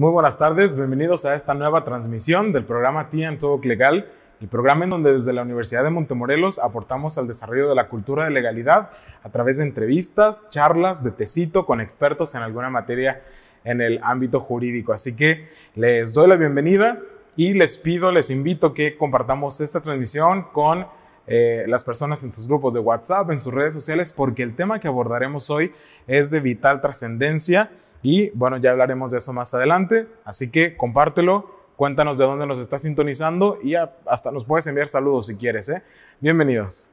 Muy buenas tardes, bienvenidos a esta nueva transmisión del programa Tía en Todo Legal, el programa en donde desde la Universidad de Montemorelos aportamos al desarrollo de la cultura de legalidad a través de entrevistas, charlas, de tecito con expertos en alguna materia en el ámbito jurídico. Así que les doy la bienvenida y les pido, les invito que compartamos esta transmisión con eh, las personas en sus grupos de WhatsApp, en sus redes sociales, porque el tema que abordaremos hoy es de vital trascendencia y bueno, ya hablaremos de eso más adelante. Así que compártelo, cuéntanos de dónde nos está sintonizando y hasta nos puedes enviar saludos si quieres. ¿eh? Bienvenidos.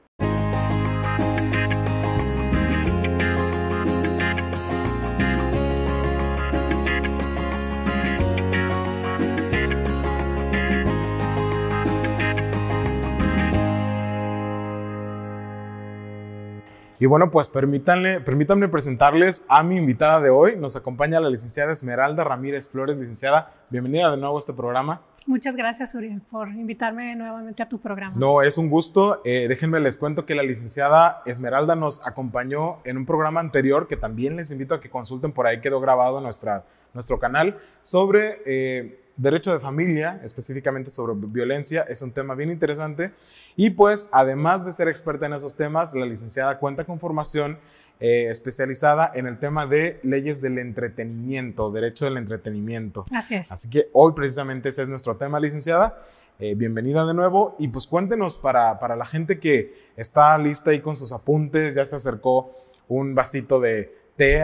Y bueno, pues permítanle, permítanme presentarles a mi invitada de hoy. Nos acompaña la licenciada Esmeralda Ramírez Flores. Licenciada, bienvenida de nuevo a este programa. Muchas gracias, Uriel, por invitarme nuevamente a tu programa. No, es un gusto. Eh, déjenme les cuento que la licenciada Esmeralda nos acompañó en un programa anterior que también les invito a que consulten por ahí, quedó grabado en nuestra, nuestro canal, sobre eh, derecho de familia, específicamente sobre violencia, es un tema bien interesante. Y pues, además de ser experta en esos temas, la licenciada cuenta con formación eh, especializada en el tema de leyes del entretenimiento, derecho del entretenimiento. Así es. Así que hoy precisamente ese es nuestro tema, licenciada. Eh, bienvenida de nuevo y pues cuéntenos para, para la gente que está lista ahí con sus apuntes, ya se acercó un vasito de,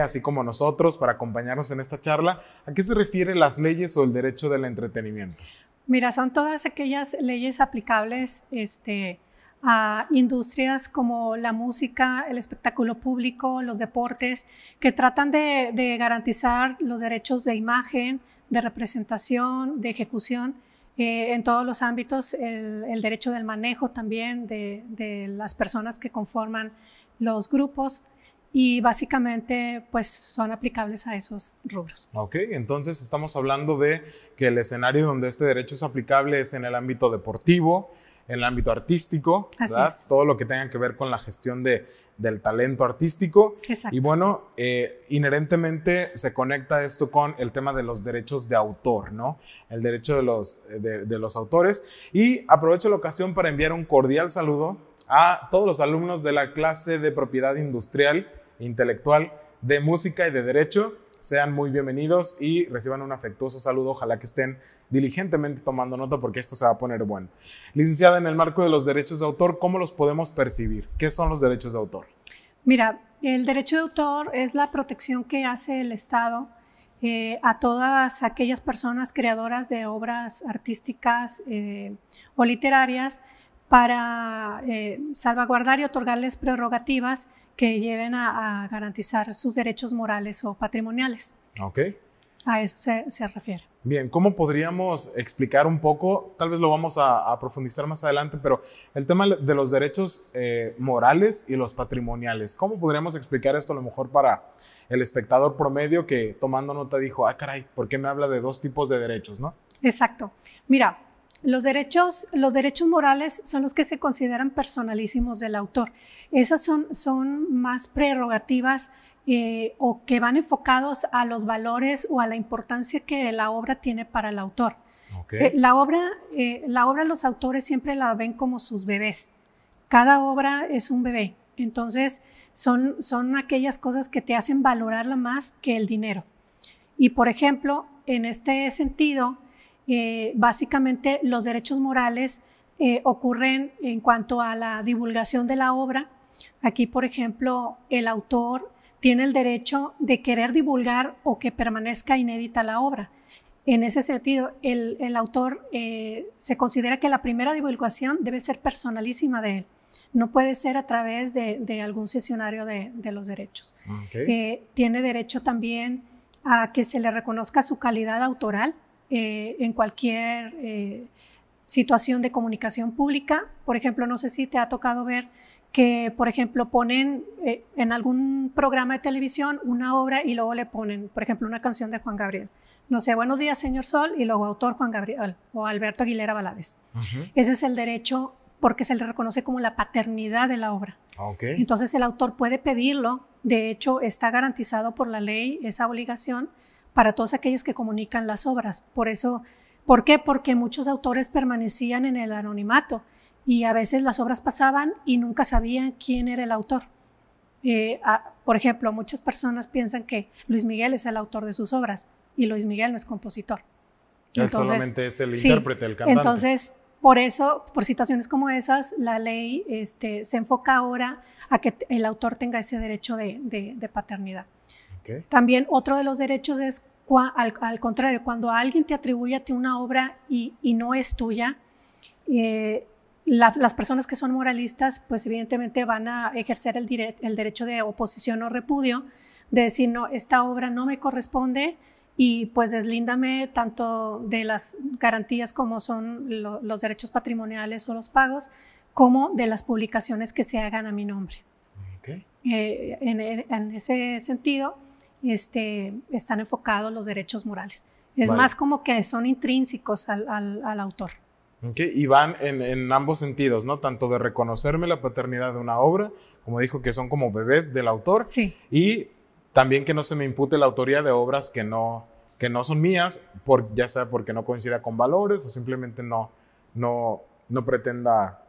así como nosotros, para acompañarnos en esta charla. ¿A qué se refieren las leyes o el derecho del entretenimiento? Mira, son todas aquellas leyes aplicables este, a industrias como la música, el espectáculo público, los deportes, que tratan de, garantizar los derechos de imagen, de representación, de ejecución. Eh, en todos los ámbitos, el, derecho del manejo también de, de las personas que conforman los grupos, y básicamente pues son aplicables a esos rubros. Ok, entonces estamos hablando de que el escenario donde este derecho es aplicable es en el ámbito deportivo, en el ámbito artístico, ¿verdad? todo lo que tenga que ver con la gestión de, del talento artístico. Exacto. Y bueno, eh, inherentemente se conecta esto con el tema de los derechos de autor, ¿no? El derecho de los, eh, de los autores. Y aprovecho la ocasión para enviar un cordial saludo a todos los alumnos de la clase de propiedad industrial intelectual de música y de derecho. Sean muy bienvenidos y reciban un afectuoso saludo. Ojalá que estén diligentemente tomando nota porque esto se va a poner bueno. Licenciada, en el marco de los derechos de autor, ¿cómo los podemos percibir? ¿Qué son los derechos de autor? Mira, el derecho de autor es la protección que hace el Estado eh, a todas aquellas personas creadoras de obras artísticas eh, o literarias para eh, salvaguardar y otorgarles prerrogativas que lleven a, garantizar sus derechos morales o patrimoniales. Ok. A eso se, refiere. Bien, ¿cómo podríamos explicar un poco? Tal vez lo vamos a, profundizar más adelante, pero el tema de los derechos eh, morales y los patrimoniales. ¿Cómo podríamos explicar esto a lo mejor para el espectador promedio que tomando nota dijo, ah, caray, ¿por qué me habla de dos tipos de derechos, no? Exacto. Mira, los derechos, los derechos morales son los que se consideran personalísimos del autor. Esas son, son más prerrogativas eh, o que van enfocados a los valores o a la importancia que la obra tiene para el autor. Eh, la, obra, eh, la obra los autores siempre la ven como sus bebés. Cada obra es un bebé. Entonces son, son aquellas cosas que te hacen valorarla más que el dinero. Y por ejemplo, en este sentido, eh, básicamente los derechos morales eh, ocurren en cuanto a la divulgación de la obra. Aquí, por ejemplo, el autor tiene el derecho de querer divulgar o que permanezca inédita la obra. En ese sentido, el, autor eh, se considera que la primera divulgación debe ser personalísima de él. No puede ser a través de, algún sesionario de, los derechos. tiene derecho también a que se le reconozca su calidad autoral eh, en cualquier eh, situación de comunicación pública. Por ejemplo, no sé si te ha tocado ver que, por ejemplo, ponen eh, en algún programa de televisión una obra y luego le ponen, por ejemplo, una canción de Juan Gabriel. No sé, buenos días, señor Sol, y luego autor Juan Gabriel o Alberto Aguilera Valadez. Ese es el derecho porque se le reconoce como la paternidad de la obra. Ah, Entonces el autor puede pedirlo, de hecho está garantizado por la ley esa obligación, para todos aquellos que comunican las obras. Por eso, ¿por qué? Porque muchos autores permanecían en el anonimato y a veces las obras pasaban y nunca sabían quién era el autor. Eh, por ejemplo, muchas personas piensan que Luis Miguel es el autor de sus obras y Luis Miguel no es compositor. Él entonces, solamente es el intérprete, el cantante. Entonces, por eso, por situaciones como esas, la ley este, se enfoca ahora a que el autor tenga ese derecho de paternidad. También otro de los derechos es al, contrario, cuando alguien te atribuye a ti una obra y, no es tuya, eh, las personas que son moralistas, pues evidentemente van a ejercer el, derecho de oposición o repudio, de decir, no, esta obra no me corresponde y pues deslíndame tanto de las garantías como son los derechos patrimoniales o los pagos, como de las publicaciones que se hagan a mi nombre. Eh, en ese sentido, este, están enfocados los derechos morales. Es más como que son intrínsecos al, autor. Okay. Y van en, ambos sentidos, ¿no? Tanto de reconocerme la paternidad de una obra, como dijo, que son como bebés del autor. Y también que no se me impute la autoría de obras que no, que no son mías, ya sea porque no coincida con valores o simplemente no, no, no pretenda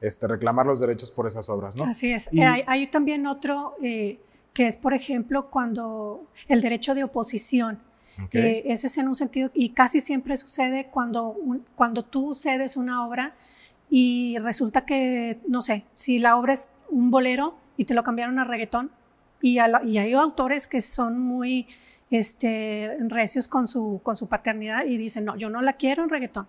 este, reclamar los derechos por esas obras, ¿no? Así es. hay, también otro... Eh, que es, por ejemplo, cuando el derecho de oposición. ese es en un sentido, y casi siempre sucede cuando, cuando tú cedes una obra y resulta que, no sé, si la obra es un bolero y te lo cambiaron a reggaetón, y, y hay autores que son muy este, recios con su, con su paternidad y dicen, no, yo no la quiero en reggaetón.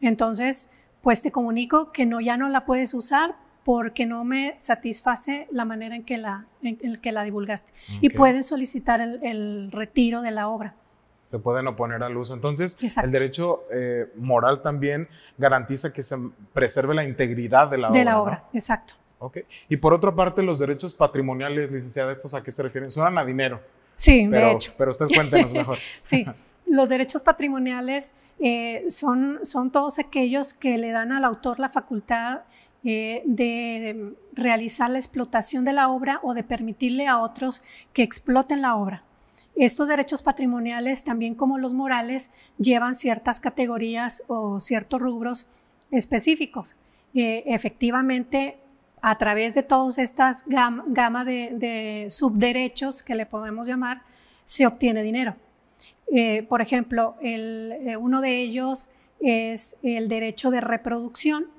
Entonces, pues te comunico que no, ya no la puedes usar porque no me satisface la manera en que la, que la divulgaste. Y pueden solicitar el, retiro de la obra. Se pueden oponer al uso. Entonces, el derecho eh, moral también garantiza que se preserve la integridad de la obra. De la obra, exacto. Okay. Y por otra parte, los derechos patrimoniales, licenciada, ¿estos a qué se refieren? Suenan a dinero. Sí, pero, de hecho. Pero usted cuéntenos mejor. sí, los derechos patrimoniales eh, son, son todos aquellos que le dan al autor la facultad eh, de realizar la explotación de la obra o de permitirle a otros que exploten la obra. Estos derechos patrimoniales, también como los morales, llevan ciertas categorías o ciertos rubros específicos. Eh, efectivamente, a través de todas estas gama de, subderechos que le podemos llamar, se obtiene dinero. Eh, por ejemplo, uno de ellos es el derecho de reproducción,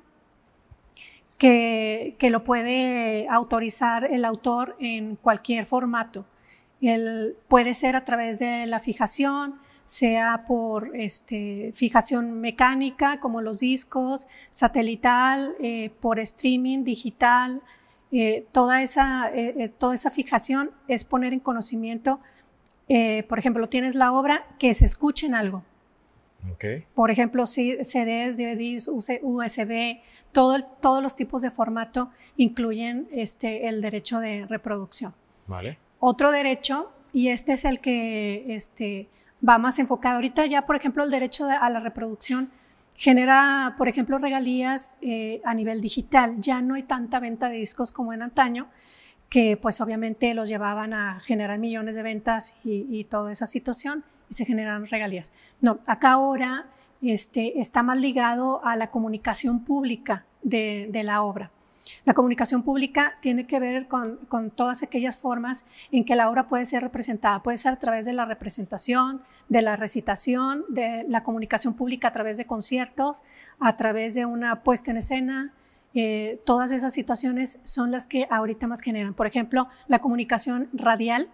que, lo puede autorizar el autor en cualquier formato. puede ser a través de la fijación, sea por este, fijación mecánica como los discos, satelital, eh, por streaming, digital. Eh, toda, esa, eh, toda esa fijación es poner en conocimiento, por ejemplo, tienes la obra, que se escuche en algo. Por ejemplo, CDs, DVDs, USB, todos los tipos de formato incluyen este, el derecho de reproducción. Otro derecho, y este es el que este, va más enfocado. Ahorita ya, por ejemplo, el derecho a la reproducción genera, por ejemplo, regalías eh, a nivel digital. Ya no hay tanta venta de discos como en antaño, que pues obviamente los llevaban a generar millones de ventas y toda esa situación y se generan regalías. No, acá ahora este, está más ligado a la comunicación pública de, la obra. La comunicación pública tiene que ver con, todas aquellas formas en que la obra puede ser representada. Puede ser a través de la representación, de la recitación, de la comunicación pública a través de conciertos, a través de una puesta en escena. Eh, todas esas situaciones son las que ahorita más generan. Por ejemplo, la comunicación radial.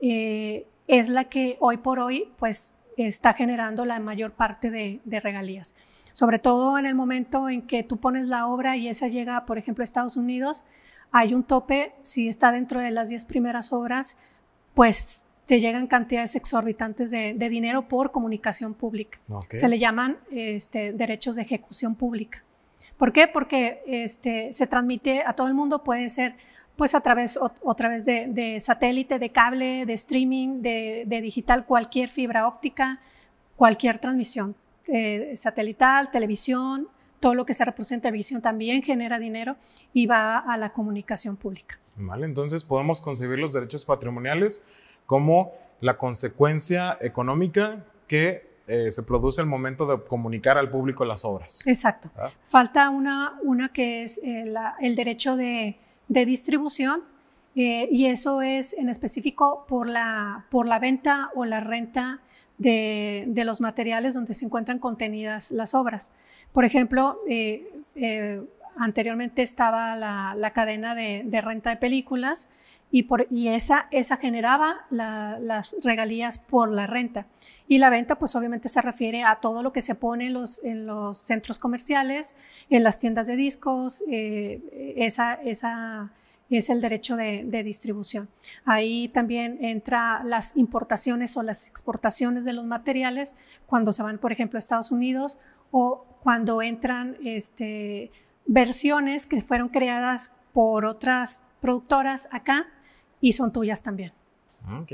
Eh, es la que hoy por hoy pues está generando la mayor parte de, regalías. Sobre todo en el momento en que tú pones la obra y esa llega, por ejemplo, a Estados Unidos, hay un tope, si está dentro de las 10 primeras obras, pues te llegan cantidades exorbitantes de, dinero por comunicación pública. Se le llaman este, derechos de ejecución pública. ¿Por qué? Porque este, se transmite a todo el mundo, puede ser pues a través, otra de, satélite, de cable, de streaming, de, digital, cualquier fibra óptica, cualquier transmisión eh, satelital, televisión, todo lo que se representa en televisión también genera dinero y va a la comunicación pública. Vale, entonces podemos concebir los derechos patrimoniales como la consecuencia económica que eh, se produce el momento de comunicar al público las obras. Exacto. Falta una, una que es eh, el derecho de de distribución eh, y eso es en específico por la, por la venta o la renta de, los materiales donde se encuentran contenidas las obras. Por ejemplo, eh, eh, anteriormente estaba la, cadena de, renta de películas y, esa, esa generaba las regalías por la renta. Y la venta, pues obviamente se refiere a todo lo que se pone en los, en los centros comerciales, en las tiendas de discos, eh, es el derecho de, distribución. Ahí también entra las importaciones o las exportaciones de los materiales cuando se van, por ejemplo, a Estados Unidos o cuando entran este, versiones que fueron creadas por otras productoras acá y son tuyas también. Ah,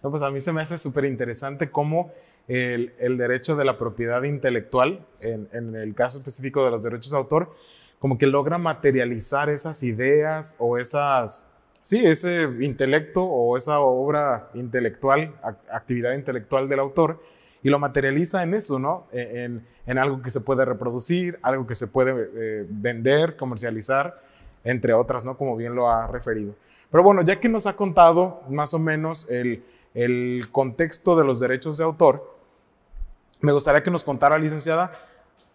pues a mí se me hace súper interesante cómo el, el, derecho de la propiedad intelectual, en, en, el caso específico de los derechos de autor, como que logra materializar esas ideas o esas, sí, ese intelecto o esa obra intelectual, actividad intelectual del autor, y lo materializa en eso, ¿no? E-, en, en algo que se puede reproducir, algo que se puede eh, vender, comercializar, entre otras, ¿no? Como bien lo ha referido. Pero bueno, ya que nos ha contado más o menos el, contexto de los derechos de autor, me gustaría que nos contara, licenciada,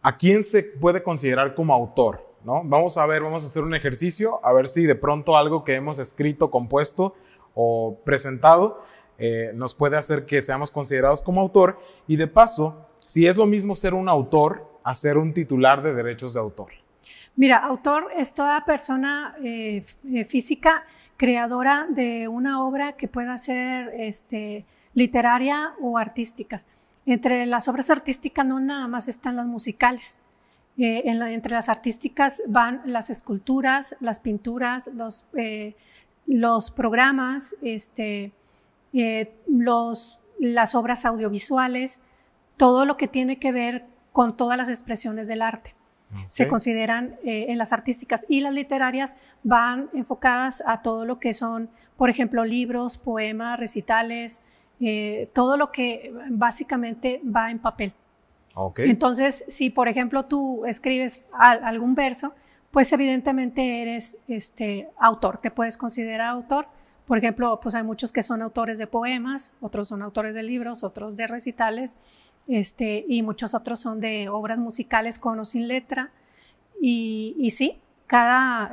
a quién se puede considerar como autor, ¿no? Vamos a ver, vamos a hacer un ejercicio, a ver si de pronto algo que hemos escrito, compuesto o presentado eh, nos puede hacer que seamos considerados como autor. Y de paso, si es lo mismo ser un autor a ser un titular de derechos de autor. Mira, autor es toda persona eh, eh, física creadora de una obra que pueda ser este, literaria o artística. Entre las obras artísticas no nada más están las musicales. Eh, entre las artísticas van las esculturas, las pinturas, los, eh, programas, este, eh, los, las obras audiovisuales, todo lo que tiene que ver con todas las expresiones del arte. Se consideran eh, en las artísticas y las literarias van enfocadas a todo lo que son, por ejemplo, libros, poemas, recitales, eh, todo lo que básicamente va en papel. Entonces, si por ejemplo tú escribes algún verso, pues evidentemente eres este, autor, te puedes considerar autor. Por ejemplo, pues hay muchos que son autores de poemas, otros son autores de libros, otros de recitales. Este, y muchos otros son de obras musicales con o sin letra. Y, sí,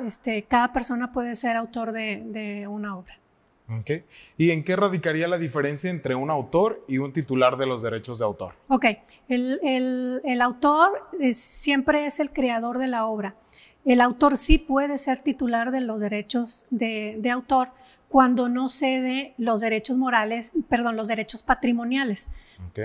este, cada, persona puede ser autor de, una obra. ¿Y en qué radicaría la diferencia entre un autor y un titular de los derechos de autor? Ok, el, autor siempre es el creador de la obra. El autor sí puede ser titular de los derechos de, de autor cuando no cede los derechos morales, perdón, los derechos patrimoniales.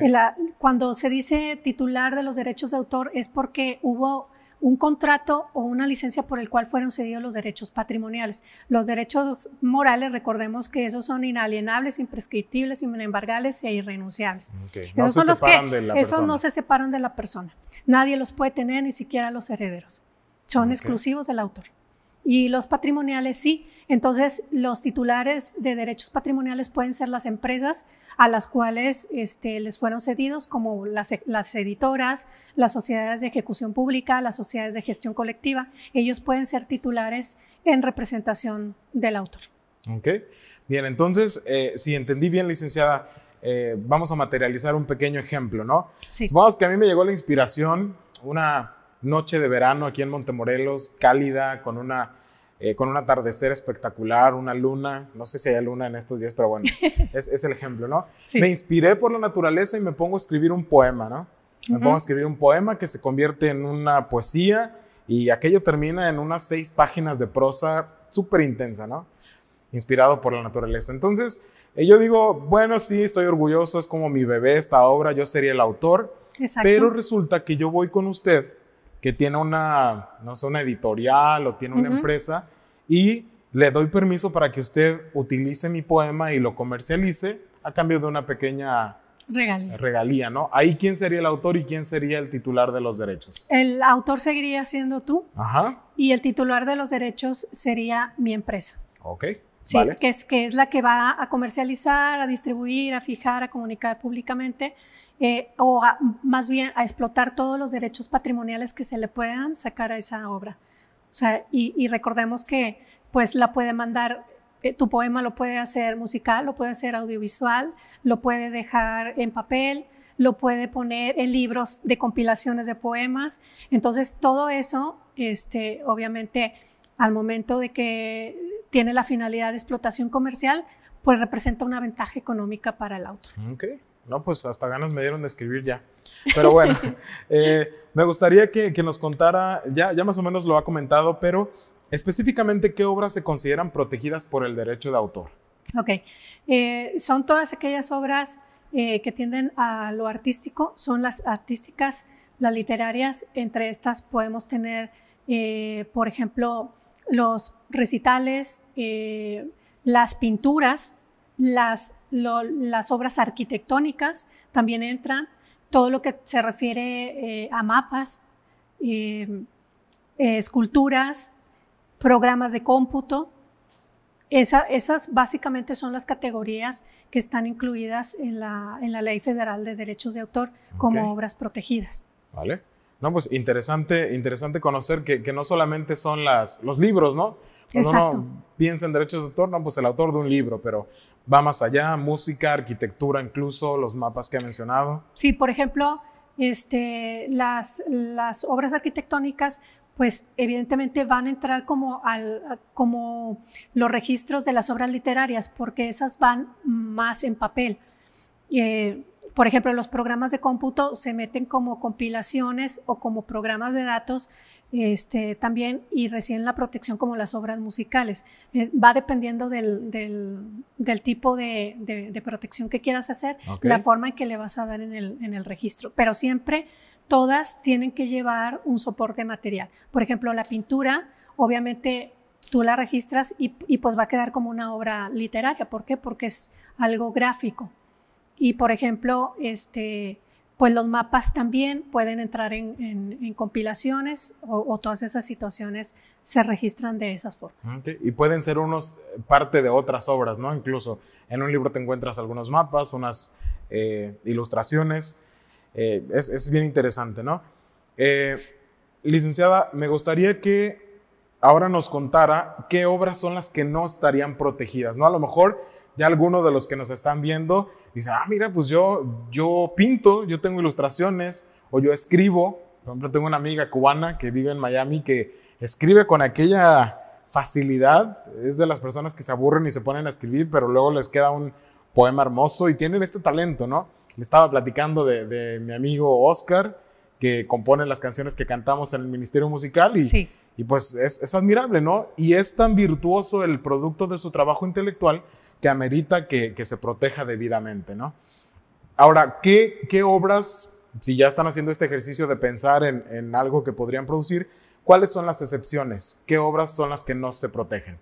La, ah, cuando se dice titular de los derechos de autor es porque hubo un contrato o una licencia por el cual fueron cedidos los derechos patrimoniales. Los derechos morales, recordemos que esos son inalienables, imprescriptibles, inembargables e irrenunciables. No esos no se separan de la persona. Nadie los puede tener, ni siquiera los herederos. Son exclusivos del autor. Y los patrimoniales sí. Entonces, los titulares de derechos patrimoniales pueden ser las empresas, a las cuales este, les fueron cedidos como e, las, editoras, las sociedades de ejecución pública, las sociedades de gestión colectiva. Ellos pueden ser titulares en representación del autor. Ok, bien, entonces, eh, si entendí bien, licenciada, eh, vamos a materializar un pequeño ejemplo, ¿no? Sí. Vamos que a mí me llegó la inspiración una noche de verano aquí en Montemorelos, cálida, con una eh, con un atardecer espectacular, una luna, no sé si hay luna en estos días, pero bueno, es, el ejemplo, ¿no? Me inspiré por la naturaleza y me pongo a escribir un poema, ¿no? Me pongo a escribir un poema que se convierte en una poesía y aquello termina en unas seis páginas de prosa súper intensa, ¿no? Inspirado por la naturaleza. Entonces, eh, yo digo, bueno, sí, estoy orgulloso, es como mi bebé esta obra, yo sería el autor, Exacto. pero resulta que yo voy con usted que tiene una, no sé, una editorial o tiene una empresa y le doy permiso para que usted utilice mi poema y lo comercialice a cambio de una pequeña regalía. ¿no? Ahí quién sería el autor y quién sería el titular de los derechos. El autor seguiría siendo tú. Y el titular de los derechos sería mi empresa. Ok. Sí, vale. que, es, la que va a comercializar, a distribuir, a fijar, a comunicar públicamente eh, o más bien a explotar todos los derechos patrimoniales que se le puedan sacar a esa obra. O sea, y, recordemos que pues la puede mandar, eh, tu poema lo puede hacer musical, lo puede hacer audiovisual, lo puede dejar en papel, lo puede poner en libros de compilaciones de poemas. Entonces, todo eso, este, obviamente, al momento de que tiene la finalidad de explotación comercial, pues representa una ventaja económica para el autor. Okay. No, pues hasta ganas me dieron de escribir ya. Pero bueno, eh, me gustaría que, nos contara, ya, ya más o menos lo ha comentado, pero específicamente qué obras se consideran protegidas por el derecho de autor. Ok, eh, son todas aquellas obras eh, que tienden a lo artístico, son las artísticas, las literarias, entre estas podemos tener, por ejemplo, los recitales, las pinturas, las, las obras arquitectónicas también entran, todo lo que se refiere eh, a mapas, eh, esculturas, programas de cómputo. esas básicamente son las categorías que están incluidas en la, en la Ley Federal de Derechos de Autor como obras protegidas. Vale. No, pues interesante, interesante conocer que, no solamente son las, los libros, ¿no? Cuando uno piensa en derechos de autor, no, pues el autor de un libro, pero va más allá, música, arquitectura, incluso los mapas que ha mencionado. Sí, por ejemplo, este, las, obras arquitectónicas pues evidentemente van a entrar como, como los registros de las obras literarias, porque esas van más en papel. Eh, por ejemplo, los programas de cómputo se meten como compilaciones o como programas de datos este, también y recién la protección como las obras musicales. Eh, va dependiendo del, tipo de, protección que quieras hacer, la forma en que le vas a dar en el, registro, pero siempre todas tienen que llevar un soporte material. Por ejemplo, la pintura, obviamente tú la registras y, y, pues va a quedar como una obra literaria. ¿Por qué? Porque es algo gráfico. Y por ejemplo, este, pues los mapas también pueden entrar en, compilaciones o, todas esas situaciones se registran de esas formas. Y pueden ser unos eh, parte de otras obras, ¿no? Incluso en un libro te encuentras algunos mapas, unas eh, ilustraciones. Eh, es, bien interesante, ¿no? licenciada, me gustaría que ahora nos contara qué obras son las que no estarían protegidas, ¿no? A lo mejor ya algunos de los que nos están viendo dice, ah, mira, pues yo, yo pinto, yo tengo ilustraciones o yo escribo. Por ejemplo, tengo una amiga cubana que vive en Miami que escribe con aquella facilidad. Es de las personas que se aburren y se ponen a escribir, pero luego les queda un poema hermoso y tienen este talento, ¿no? Le estaba platicando de, mi amigo Oscar, que compone las canciones que cantamos en el Ministerio Musical y, y pues es, es admirable, ¿no? Y es tan virtuoso el producto de su trabajo intelectual que amerita que, se proteja debidamente, ¿no? Ahora, ¿qué, ¿qué, obras, si ya están haciendo este ejercicio de pensar en, algo que podrían producir, cuáles son las excepciones? ¿Qué obras son las que no se protegen?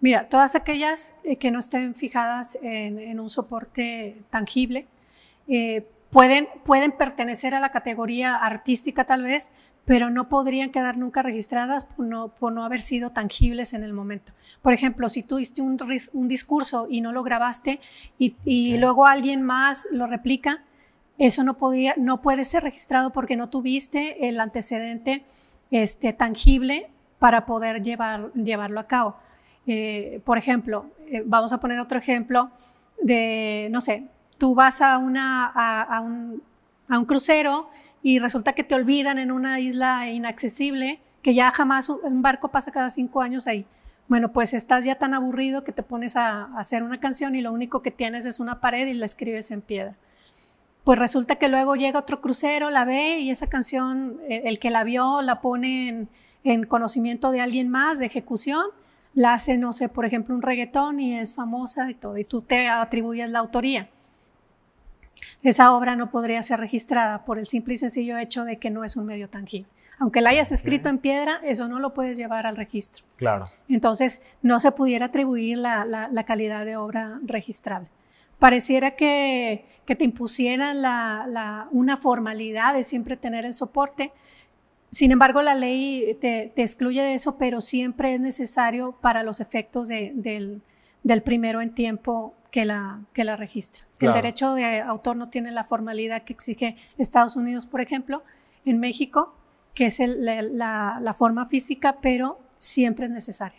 Mira, todas aquellas eh, que no estén fijadas en, un soporte tangible eh, pueden, pueden pertenecer a la categoría artística tal vez, pero no podrían quedar nunca registradas por no, haber sido tangibles en el momento. Por ejemplo, si tú un, discurso y no lo grabaste y, luego alguien más lo replica, eso no, podía, no puede ser registrado porque no tuviste el antecedente este, tangible para poder llevar, llevarlo a cabo. Eh, por ejemplo, eh, vamos a poner otro ejemplo de, no sé, tú vas a, una, un, a un crucero y resulta que te olvidan en una isla inaccesible, que ya jamás un barco pasa cada cinco años ahí. Bueno, pues estás ya tan aburrido que te pones a, hacer una canción y lo único que tienes es una pared y la escribes en piedra. Pues resulta que luego llega otro crucero, la ve y esa canción, e, el, que la vio, la pone en, en conocimiento de alguien más, de ejecución, la hace, no sé, por ejemplo, un reggaetón y es famosa y todo, y tú te atribuyes la autoría. Esa obra no podría ser registrada por el simple y sencillo hecho de que no es un medio tangible. Aunque la hayas escrito en piedra, eso no lo puedes llevar al registro. Claro. Entonces, no se pudiera atribuir la, calidad de obra registrable. Pareciera que, te impusieran una formalidad de siempre tener el soporte, sin embargo, la ley te, excluye de eso, pero siempre es necesario para los efectos del, del, primero en tiempo que la, que la registra. El derecho de autor no tiene la formalidad que exige Estados Unidos, por ejemplo, en México, que es la, forma física, pero siempre es necesaria.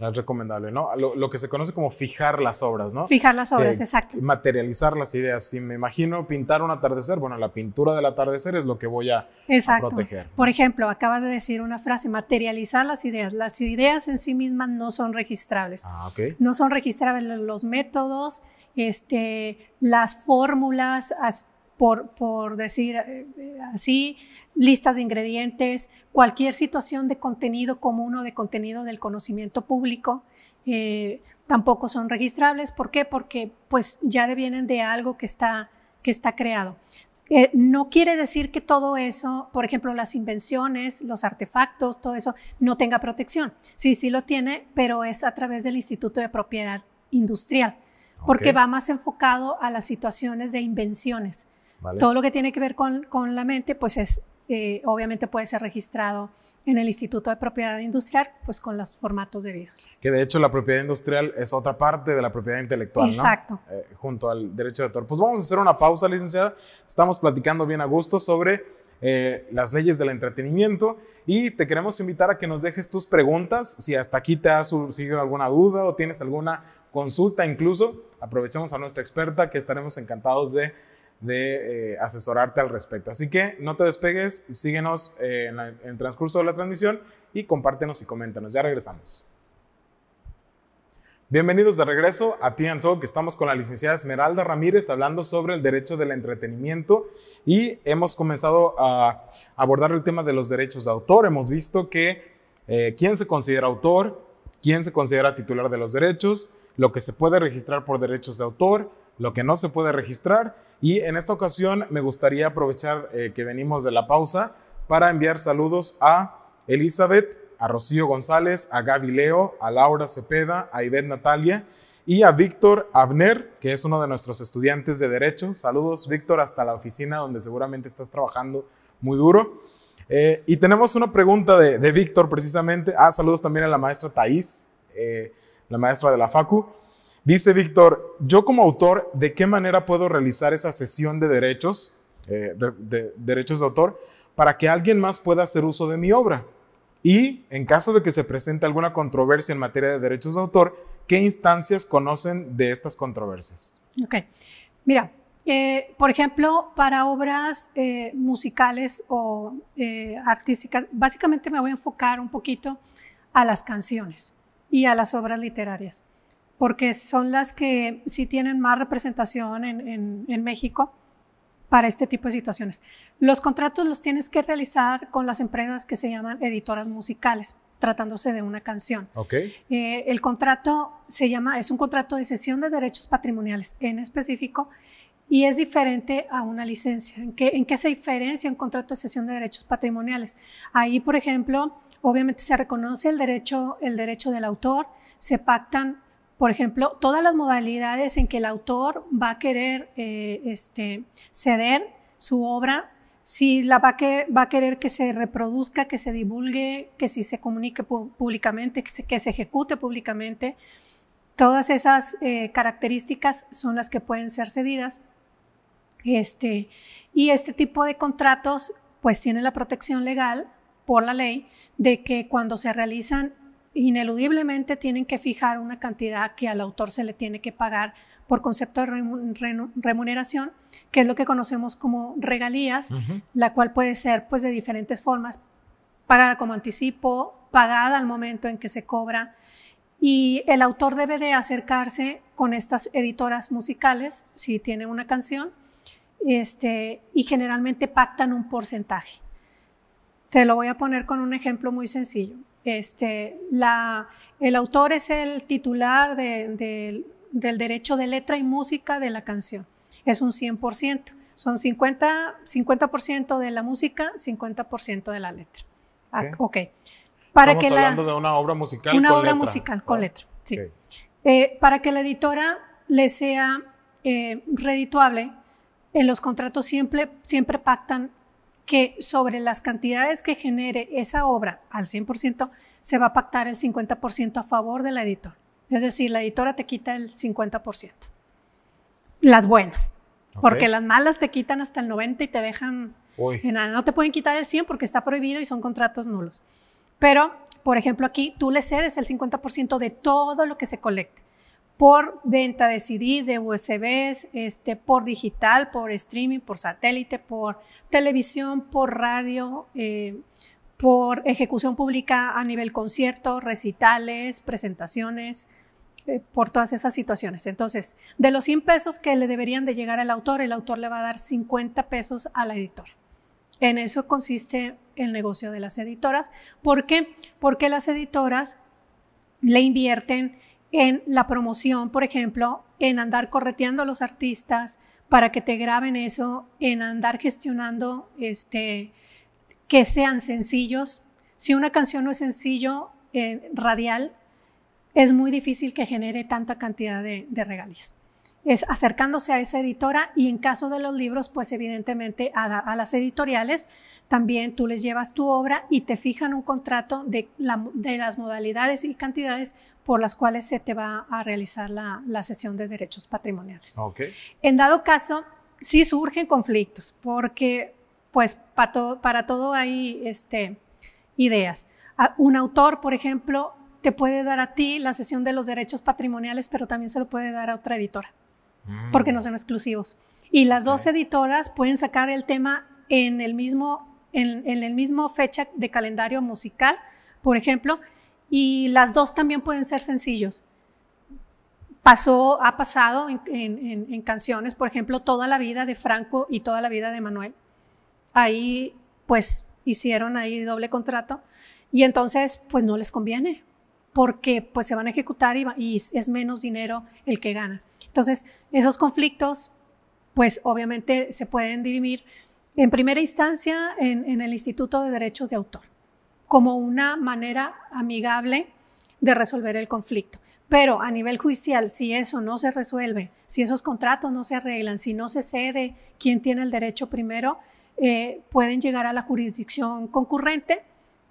Es recomendable, ¿no? Lo, que se conoce como fijar las obras, ¿no? Fijar las obras, exacto. Materializar las ideas. Si me imagino pintar un atardecer, bueno, la pintura del atardecer es lo que voy a, exacto. proteger. Por ejemplo, acabas de decir una frase, materializar las ideas. Las ideas en sí mismas no son registrables. Ah, ok. No son registrables los métodos, este, las fórmulas, por decir eh, eh, así, listas de ingredientes, cualquier situación de contenido común o de contenido del conocimiento público, eh, tampoco son registrables. ¿Por qué? Porque pues ya devienen de algo que está, que está creado. Eh, no quiere decir que todo eso, por ejemplo, las invenciones, los artefactos, todo eso, no tenga protección. Sí, sí lo tiene, pero es a través del Instituto de Propiedad Industrial, porque va más enfocado a las situaciones de invenciones. Todo lo que tiene que ver con, con la mente, pues es eh, obviamente puede ser registrado en el Instituto de Propiedad Industrial, pues con los formatos debidos. Que de hecho la propiedad industrial es otra parte de la propiedad intelectual, ¿no? Eh, junto al derecho de autor. Pues vamos a hacer una pausa, licenciada. Estamos platicando bien a gusto sobre eh, las leyes del entretenimiento y te queremos invitar a que nos dejes tus preguntas. Si hasta aquí te ha surgido alguna duda o tienes alguna consulta incluso, aprovechemos a nuestra experta que estaremos encantados de de eh, asesorarte al respecto. Así que no te despegues, síguenos eh, en, el transcurso de la transmisión y compártenos y coméntanos. Ya regresamos. Bienvenidos de regreso a Tian que Estamos con la licenciada Esmeralda Ramírez hablando sobre el derecho del entretenimiento y hemos comenzado a abordar el tema de los derechos de autor. Hemos visto que eh, quién se considera autor, quién se considera titular de los derechos, lo que se puede registrar por derechos de autor, lo que no se puede registrar y en esta ocasión me gustaría aprovechar eh, que venimos de la pausa para enviar saludos a Elizabeth, a Rocío González, a Gaby Leo, a Laura Cepeda, a Ivette Natalia y a Víctor Abner, que es uno de nuestros estudiantes de Derecho. Saludos, Víctor, hasta la oficina donde seguramente estás trabajando muy duro. Eh, y tenemos una pregunta de, Víctor precisamente. Ah, saludos también a la maestra Thaís, eh, la maestra de la FACU. Dice Víctor, yo como autor, ¿de qué manera puedo realizar esa sesión de derechos, eh, de, derechos de autor, para que alguien más pueda hacer uso de mi obra? Y en caso de que se presente alguna controversia en materia de derechos de autor, ¿qué instancias conocen de estas controversias? Ok, mira, eh, por ejemplo, para obras eh, musicales o artísticas, básicamente me voy a enfocar un poquito a las canciones y a las obras literarias porque son las que sí tienen más representación en, México para este tipo de situaciones. Los contratos los tienes que realizar con las empresas que se llaman editoras musicales, tratándose de una canción. Okay. Eh, el contrato se llama, es un contrato de cesión de derechos patrimoniales en específico y es diferente a una licencia. ¿En qué, ¿En qué se diferencia un contrato de cesión de derechos patrimoniales? Ahí, por ejemplo, obviamente se reconoce el derecho, el derecho del autor, se pactan por ejemplo, todas las modalidades en que el autor va a querer eh, este, ceder su obra, si la va a, querer que se reproduzca, que se divulgue, que si se comunique públicamente, que se, ejecute públicamente. Todas esas eh, características son las que pueden ser cedidas. Este, y este tipo de contratos pues tiene la protección legal por la ley de que cuando se realizan ineludiblemente tienen que fijar una cantidad que al autor se le tiene que pagar por concepto de remuneración, que es lo que conocemos como regalías, la cual puede ser pues de diferentes formas, pagada como anticipo, pagada al momento en que se cobra. Y el autor debe de acercarse con estas editoras musicales, si tiene una canción, este, y generalmente pactan un porcentaje. Te lo voy a poner con un ejemplo muy sencillo. Este, el autor es el titular del derecho de letra y música de la canción. Es un 100%. Son 50, de la música, 50% de la letra. Ah, ok Estamos hablando de una obra musical una con obra letra. musical con ah, letra, eh, para que la editora le sea eh, redituable, en los contratos siempre, siempre pactan que sobre las cantidades que genere esa obra al 100%, se va a pactar el 50% a favor de la editora. Es decir, la editora te quita el 50%. Las buenas. Porque las malas te quitan hasta el 90% y te dejan... no te pueden quitar el 100% porque está prohibido y son contratos nulos. Pero, por ejemplo, aquí tú le cedes el 50% de todo lo que se colecte por venta de CDs, de USBs, este, por digital, por streaming, por satélite, por televisión, por radio, eh, por ejecución pública a nivel concierto, recitales, presentaciones, eh, por todas esas situaciones. Entonces, de los 100 pesos que le deberían de llegar al autor, el autor le va a dar 50 pesos a la editora. En eso consiste el negocio de las editoras. ¿Por qué? Porque las editoras le invierten en la promoción, por ejemplo, en andar correteando a los artistas para que te graben eso, en andar gestionando este, que sean sencillos. Si una canción no es sencillo, eh, radial, es muy difícil que genere tanta cantidad de, regalías. Es acercándose a esa editora y en caso de los libros, pues evidentemente a, las editoriales también tú les llevas tu obra y te fijan un contrato de las modalidades y cantidades por las cuales se te va a realizar la, sesión de derechos patrimoniales. En dado caso, sí surgen conflictos, porque pues para todo, para todo hay este, ideas. Un autor, por ejemplo, te puede dar a ti la sesión de los derechos patrimoniales, pero también se lo puede dar a otra editora, mm. porque no son exclusivos. Y las dos editoras pueden sacar el tema en el mismo, en el mismo fecha de calendario musical, por ejemplo, y las dos también pueden ser sencillos. Pasó, ha pasado en, canciones, por ejemplo, Toda la vida de Franco y Toda la vida de Manuel. Ahí, pues, hicieron ahí doble contrato y entonces, pues, no les conviene porque, pues, se van a ejecutar y, es menos dinero el que gana. Entonces, esos conflictos, pues, obviamente se pueden dirimir en primera instancia en el Instituto de Derechos de Autor como una manera amigable de resolver el conflicto. Pero a nivel judicial, si eso no se resuelve, si esos contratos no se arreglan, si no se cede quién tiene el derecho primero, eh, pueden llegar a la jurisdicción concurrente.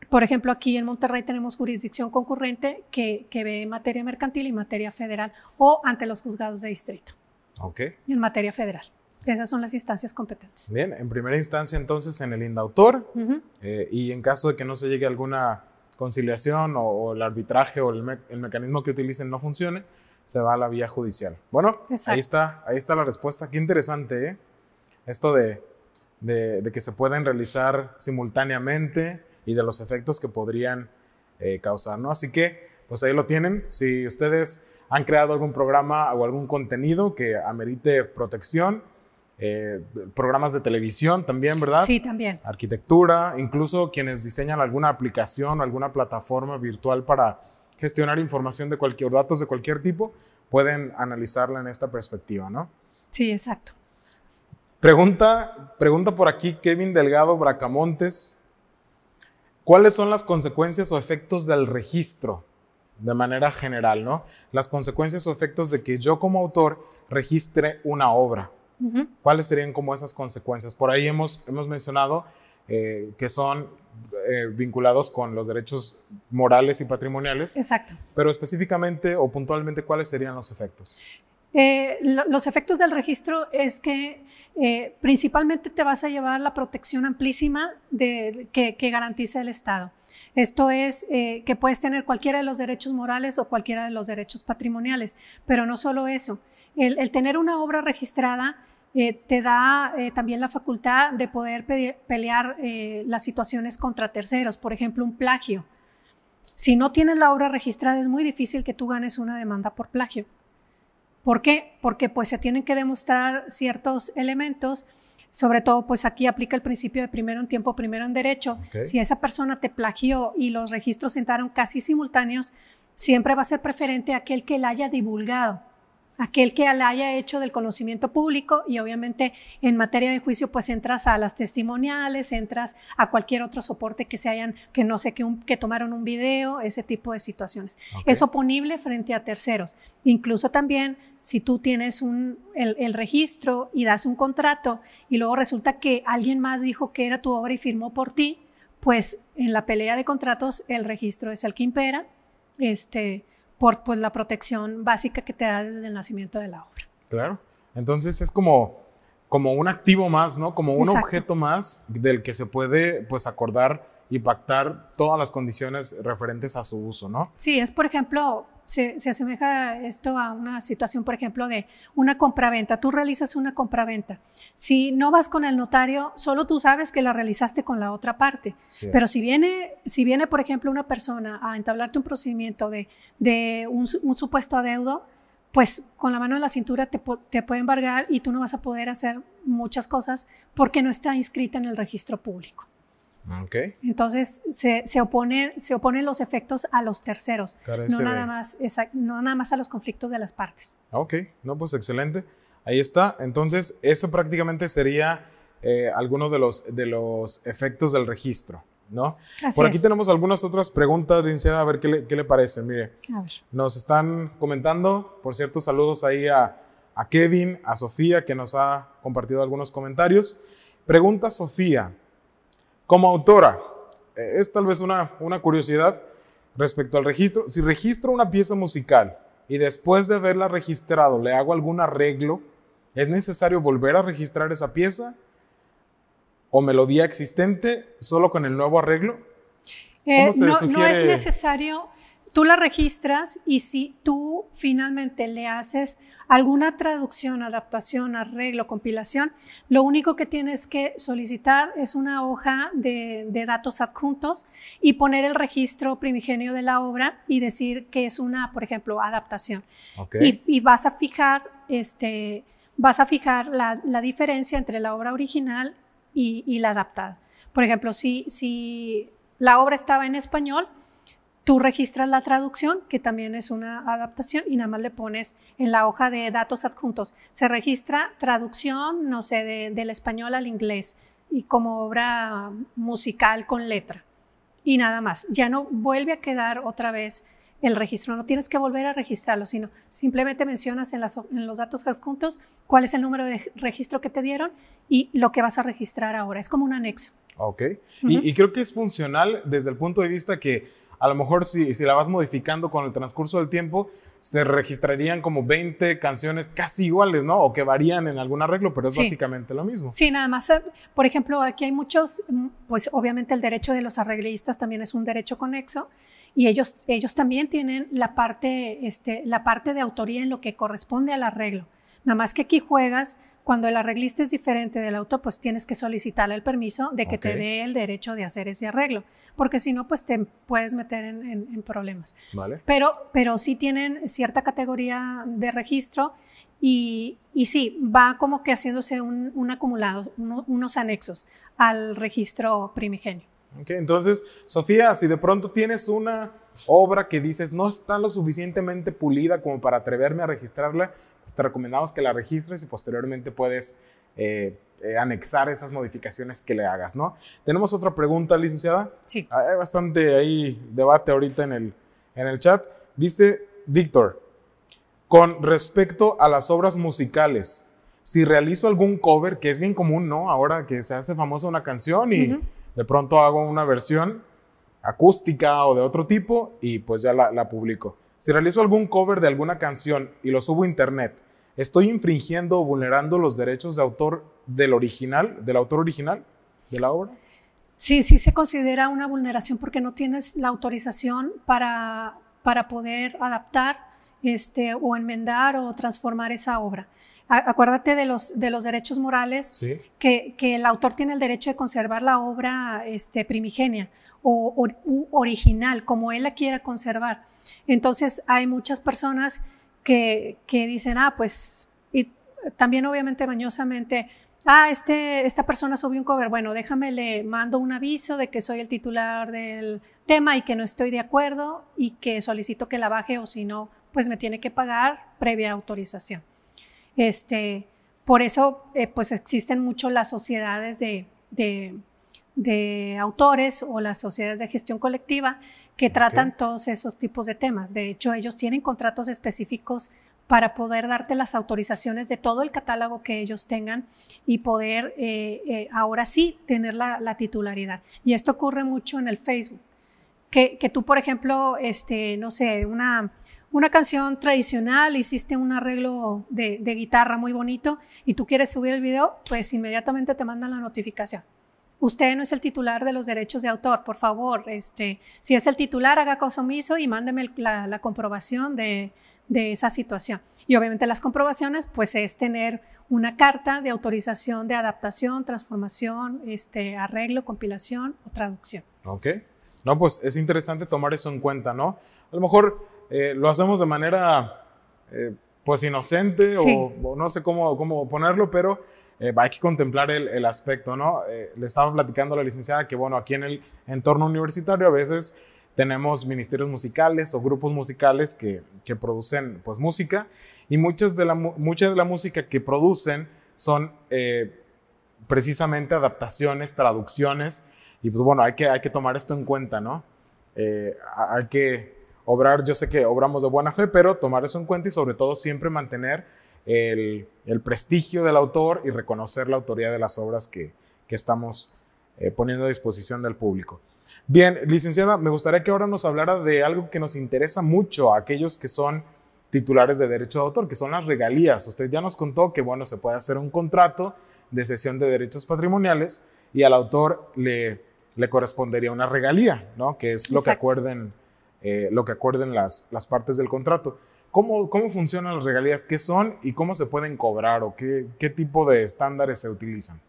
Por ejemplo, aquí en Monterrey tenemos jurisdicción concurrente que, ve ve materia mercantil y materia federal o ante los juzgados de distrito. Ok. En materia federal. Esas son las instancias competentes. Bien, en primera instancia entonces en el indautor eh, y en caso de que no se llegue a alguna conciliación o, el arbitraje o el, mecanismo que utilicen no funcione, se va a la vía judicial. Bueno, ahí está, ahí está la respuesta. Qué interesante, ¿eh? Esto de, que se pueden realizar simultáneamente y de los efectos que podrían eh, causar, ¿no? Así que, pues ahí lo tienen. Si ustedes han creado algún programa o algún contenido que amerite protección, eh, programas de televisión también, ¿verdad? Sí, también. Arquitectura, incluso quienes diseñan alguna aplicación o alguna plataforma virtual para gestionar información de cualquier, datos de cualquier tipo, pueden analizarla en esta perspectiva, ¿no? Sí, exacto. Pregunta, pregunta por aquí Kevin Delgado Bracamontes. ¿Cuáles son las consecuencias o efectos del registro? De manera general, ¿no? Las consecuencias o efectos de que yo como autor registre una obra. ¿Cuáles serían como esas consecuencias? Por ahí hemos, mencionado eh, que son eh, vinculados con los derechos morales y patrimoniales. Exacto. Pero específicamente o puntualmente, ¿cuáles serían los efectos? Eh, los efectos del registro es que principalmente te vas a llevar la protección amplísima de, que, garantice garantiza el Estado. Esto es que puedes tener cualquiera de los derechos morales o cualquiera de los derechos patrimoniales, pero no solo eso. el tener una obra registrada eh, te da eh, también la facultad de poder pelear eh, las situaciones contra terceros, por ejemplo, un plagio. Si no tienes la obra registrada, es muy difícil que tú ganes una demanda por plagio. ¿Por qué? Porque pues se tienen que demostrar ciertos elementos, sobre todo pues aquí aplica el principio de primero en tiempo, primero en derecho. Si esa persona te plagió y los registros entraron casi simultáneos, siempre va a ser preferente aquel que la haya divulgado aquel que la haya hecho del conocimiento público y obviamente en materia de juicio pues entras a las testimoniales, entras a cualquier otro soporte que se hayan, que no sé, que, que tomaron un video, ese tipo de situaciones. Es oponible frente a terceros. Incluso también si tú tienes un, el, el, registro y das un contrato y luego resulta que alguien más dijo que era tu obra y firmó por ti, pues en la pelea de contratos el registro es el que impera. Este, por pues, la protección básica que te da desde el nacimiento de la obra. Claro. Entonces es como, como un activo más, ¿no? Como un objeto más del que se puede pues acordar y pactar todas las condiciones referentes a su uso, ¿no? Sí, es por ejemplo, se, asemeja esto a una situación, por ejemplo, de una compraventa. Tú realizas una compraventa. Si no vas con el notario, solo tú sabes que la realizaste con la otra parte. Pero si viene, si viene, por ejemplo, una persona a entablarte un procedimiento de, un, supuesto adeudo, pues con la mano en la cintura te, te, puede embargar y tú no vas a poder hacer muchas cosas porque no está inscrita en el registro público. Ah, Entonces se, se, opone, se oponen los efectos a los terceros, no nada, más, no nada más a los conflictos de las partes. Ah, ok, no, pues excelente. Ahí está. Entonces, eso prácticamente sería eh, alguno de los, de los efectos del registro. ¿no? Por aquí tenemos algunas otras preguntas, Licenciada, a ver qué le, qué le parece. Mire, nos están comentando, por cierto, saludos ahí a, a Kevin, a Sofía, que nos ha compartido algunos comentarios. Pregunta Sofía, como autora, eh, es tal vez una, una curiosidad respecto al registro. Si registro una pieza musical y después de haberla registrado le hago algún arreglo, ¿es necesario volver a registrar esa pieza o melodía existente solo con el nuevo arreglo? Eh, no, no, es necesario, tú la registras y si tú finalmente le haces alguna traducción, adaptación, arreglo, compilación, lo único que tienes que solicitar es una hoja de, datos adjuntos y poner el registro primigenio de la obra y decir que es una, por ejemplo, adaptación. Y, vas a fijar, este, vas a fijar la, diferencia entre la obra original y, la adaptada. Por ejemplo, si, si la obra estaba en español, Tú registras la traducción, que también es una adaptación, y nada más le pones en la hoja de datos adjuntos. Se registra traducción, no sé, del español al inglés y como obra musical con letra. Y nada más. Ya no vuelve a quedar otra vez el registro. No tienes que volver a registrarlo, sino simplemente mencionas en, los datos adjuntos cuál es el número de registro que te dieron y lo que vas a registrar ahora. Es como un anexo. Ok. y creo que es funcional desde el punto de vista que a lo mejor si, la vas modificando con el transcurso del tiempo, se registrarían como 20 canciones casi iguales, ¿no? O que varían en algún arreglo, pero es básicamente lo mismo. Sí, nada más, eh, por ejemplo, aquí hay muchos, mm, pues obviamente el derecho de los arreglistas también es un derecho conexo y ellos, ellos también tienen la parte, este, la parte de autoría en lo que corresponde al arreglo. Nada más que aquí juegas cuando el arreglista es diferente del auto, pues tienes que solicitarle el permiso de que te dé el derecho de hacer ese arreglo, porque si no, pues te puedes meter en, problemas. Vale. Pero, pero sí tienen cierta categoría de registro y, y sí, va como que haciéndose un, un acumulado, unos anexos al registro primigenio. Okay, entonces, Sofía, si de pronto tienes una obra que dices no está lo suficientemente pulida como para atreverme a registrarla, pues, te recomendamos que la registres y posteriormente puedes eh, eh, anexar esas modificaciones que le hagas, ¿no? Tenemos otra pregunta, licenciada. Sí. Ah, hay bastante ahí debate ahorita en el, en el chat. Dice Víctor, con respecto a las obras musicales, si realizo algún cover, que es bien común, ¿no? Ahora que se hace famosa una canción y de pronto hago una versión acústica o de otro tipo y pues ya la publico. Si realizo algún cover de alguna canción y lo subo a internet, ¿estoy infringiendo o vulnerando los derechos de autor del original, del autor original de la obra? Sí, sí se considera una vulneración porque no tienes la autorización para, para poder adaptar este, o enmendar o transformar esa obra. acuérdate de los, de los derechos morales, que, el autor tiene el derecho de conservar la obra este, primigenia o, original, como él la quiera conservar. Entonces hay muchas personas que, dicen, ah, pues, y también obviamente mañosamente, ah, este, esta persona subió un cover, bueno, déjame, le mando un aviso de que soy el titular del tema y que no estoy de acuerdo y que solicito que la baje o si no, pues me tiene que pagar previa autorización. Este, por eso, eh, pues existen mucho las sociedades de, de autores o las sociedades de gestión colectiva que tratan todos esos tipos de temas. De hecho, ellos tienen contratos específicos para poder darte las autorizaciones de todo el catálogo que ellos tengan y poder eh, eh, ahora sí tener la, titularidad. Y esto ocurre mucho en el Facebook. Que, tú, por ejemplo, este, no sé, una, una canción tradicional, hiciste un arreglo de, de, guitarra muy bonito y tú quieres subir el video, pues inmediatamente te mandan la notificación usted no es el titular de los derechos de autor, por favor, este, si es el titular, haga caso omiso y mándeme la, comprobación de, esa situación. Y obviamente las comprobaciones, pues es tener una carta de autorización de adaptación, transformación, este, arreglo, compilación o traducción. Ok. No, pues es interesante tomar eso en cuenta, ¿no? A lo mejor eh, lo hacemos de manera, eh, pues, inocente o, no sé cómo, cómo ponerlo, pero eh, hay que contemplar el, el aspecto, ¿no? Eh, le estaba platicando a la licenciada que, bueno, aquí en el entorno universitario a veces tenemos ministerios musicales o grupos musicales que, que producen, pues, música y muchas de la, mucha de la música que producen son eh, precisamente adaptaciones, traducciones y, pues, bueno, hay que, hay que tomar esto en cuenta, ¿no? hay que obrar, yo sé que obramos de buena fe, pero tomar eso en cuenta y sobre todo siempre mantener el, prestigio del autor y reconocer la autoría de las obras que, estamos eh, poniendo a disposición del público. Bien, licenciada, me gustaría que ahora nos hablara de algo que nos interesa mucho a aquellos que son titulares de derecho de autor, que son las regalías. Usted ya nos contó que, bueno, se puede hacer un contrato de cesión de derechos patrimoniales y al autor le, le correspondería una regalía, ¿no? Que es lo que acuerden, eh, lo que acuerden las, las partes del contrato. ¿Cómo, funcionan las regalías? ¿Qué son y cómo se pueden cobrar o qué, tipo de estándares se utilizan?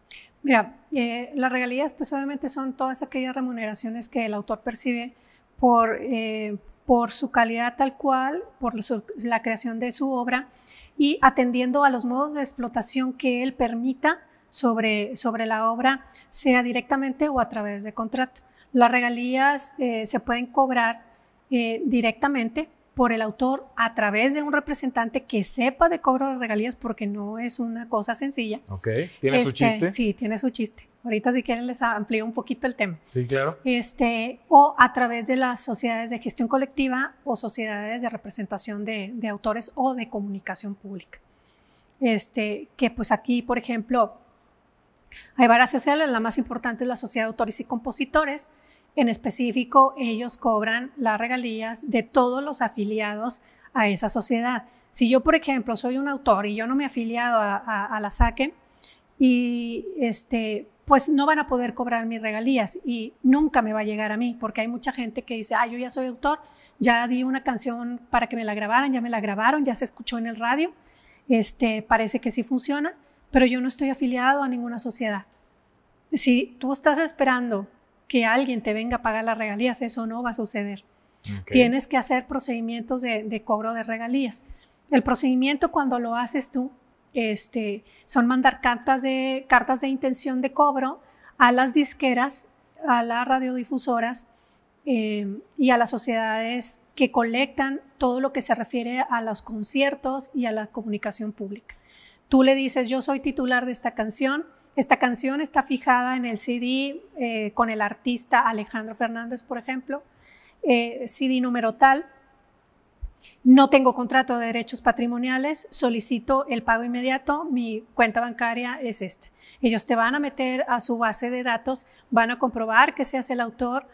Mira, eh, las regalías pues obviamente son todas aquellas remuneraciones que el autor percibe por, eh, por su calidad tal cual, por la creación de su obra y atendiendo a los modos de explotación que él permita sobre, sobre la obra, sea directamente o a través de contrato. Las regalías eh, se pueden cobrar directamente por el autor a través de un representante que sepa de cobro de regalías porque no es una cosa sencilla. Ok, tiene su este, chiste. Sí, tiene su chiste. Ahorita si quieren les amplío un poquito el tema. Sí, claro. Este, o a través de las sociedades de gestión colectiva o sociedades de representación de, autores o de comunicación pública. Este, que pues aquí, por ejemplo, hay varias sociedades, la más importante es la Sociedad de Autores y Compositores, en específico, ellos cobran las regalías de todos los afiliados a esa sociedad. Si yo, por ejemplo, soy un autor y yo no me he afiliado a, la SAQUE, y este, pues no van a poder cobrar mis regalías y nunca me va a llegar a mí, porque hay mucha gente que dice, ah, yo ya soy autor, ya di una canción para que me la grabaran, ya me la grabaron, ya se escuchó en el radio, este, parece que sí funciona, pero yo no estoy afiliado a ninguna sociedad. Si tú estás esperando que alguien te venga a pagar las regalías, eso no va a suceder. Tienes que hacer procedimientos de, cobro de regalías. El procedimiento cuando lo haces tú, este, son mandar cartas de, cartas de intención de cobro a las disqueras, a las radiodifusoras eh, y a las sociedades que colectan todo lo que se refiere a los conciertos y a la comunicación pública. Tú le dices, yo soy titular de esta canción, esta canción está fijada en el CD eh, con el artista Alejandro Fernández, por ejemplo, eh, CD número tal. No tengo contrato de derechos patrimoniales, solicito el pago inmediato, mi cuenta bancaria es esta. Ellos te van a meter a su base de datos, van a comprobar que seas el autor,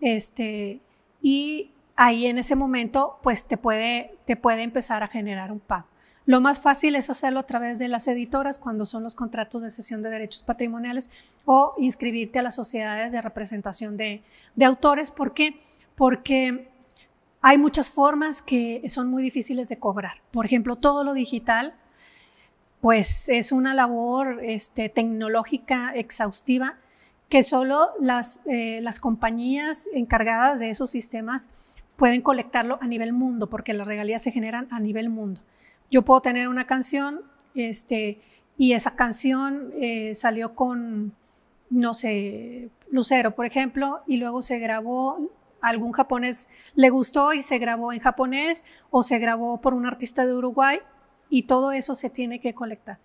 este, y ahí en ese momento pues te puede, te puede empezar a generar un pago. Lo más fácil es hacerlo a través de las editoras cuando son los contratos de cesión de derechos patrimoniales o inscribirte a las sociedades de representación de, autores. ¿Por qué? Porque hay muchas formas que son muy difíciles de cobrar. Por ejemplo, todo lo digital, pues es una labor este, tecnológica exhaustiva que solo las, eh, las compañías encargadas de esos sistemas pueden colectarlo a nivel mundo, porque las regalías se generan a nivel mundo yo puedo tener una canción este, y esa canción eh, salió con, no sé, Lucero, por ejemplo, y luego se grabó, algún japonés le gustó y se grabó en japonés o se grabó por un artista de Uruguay y todo eso se tiene que colectar.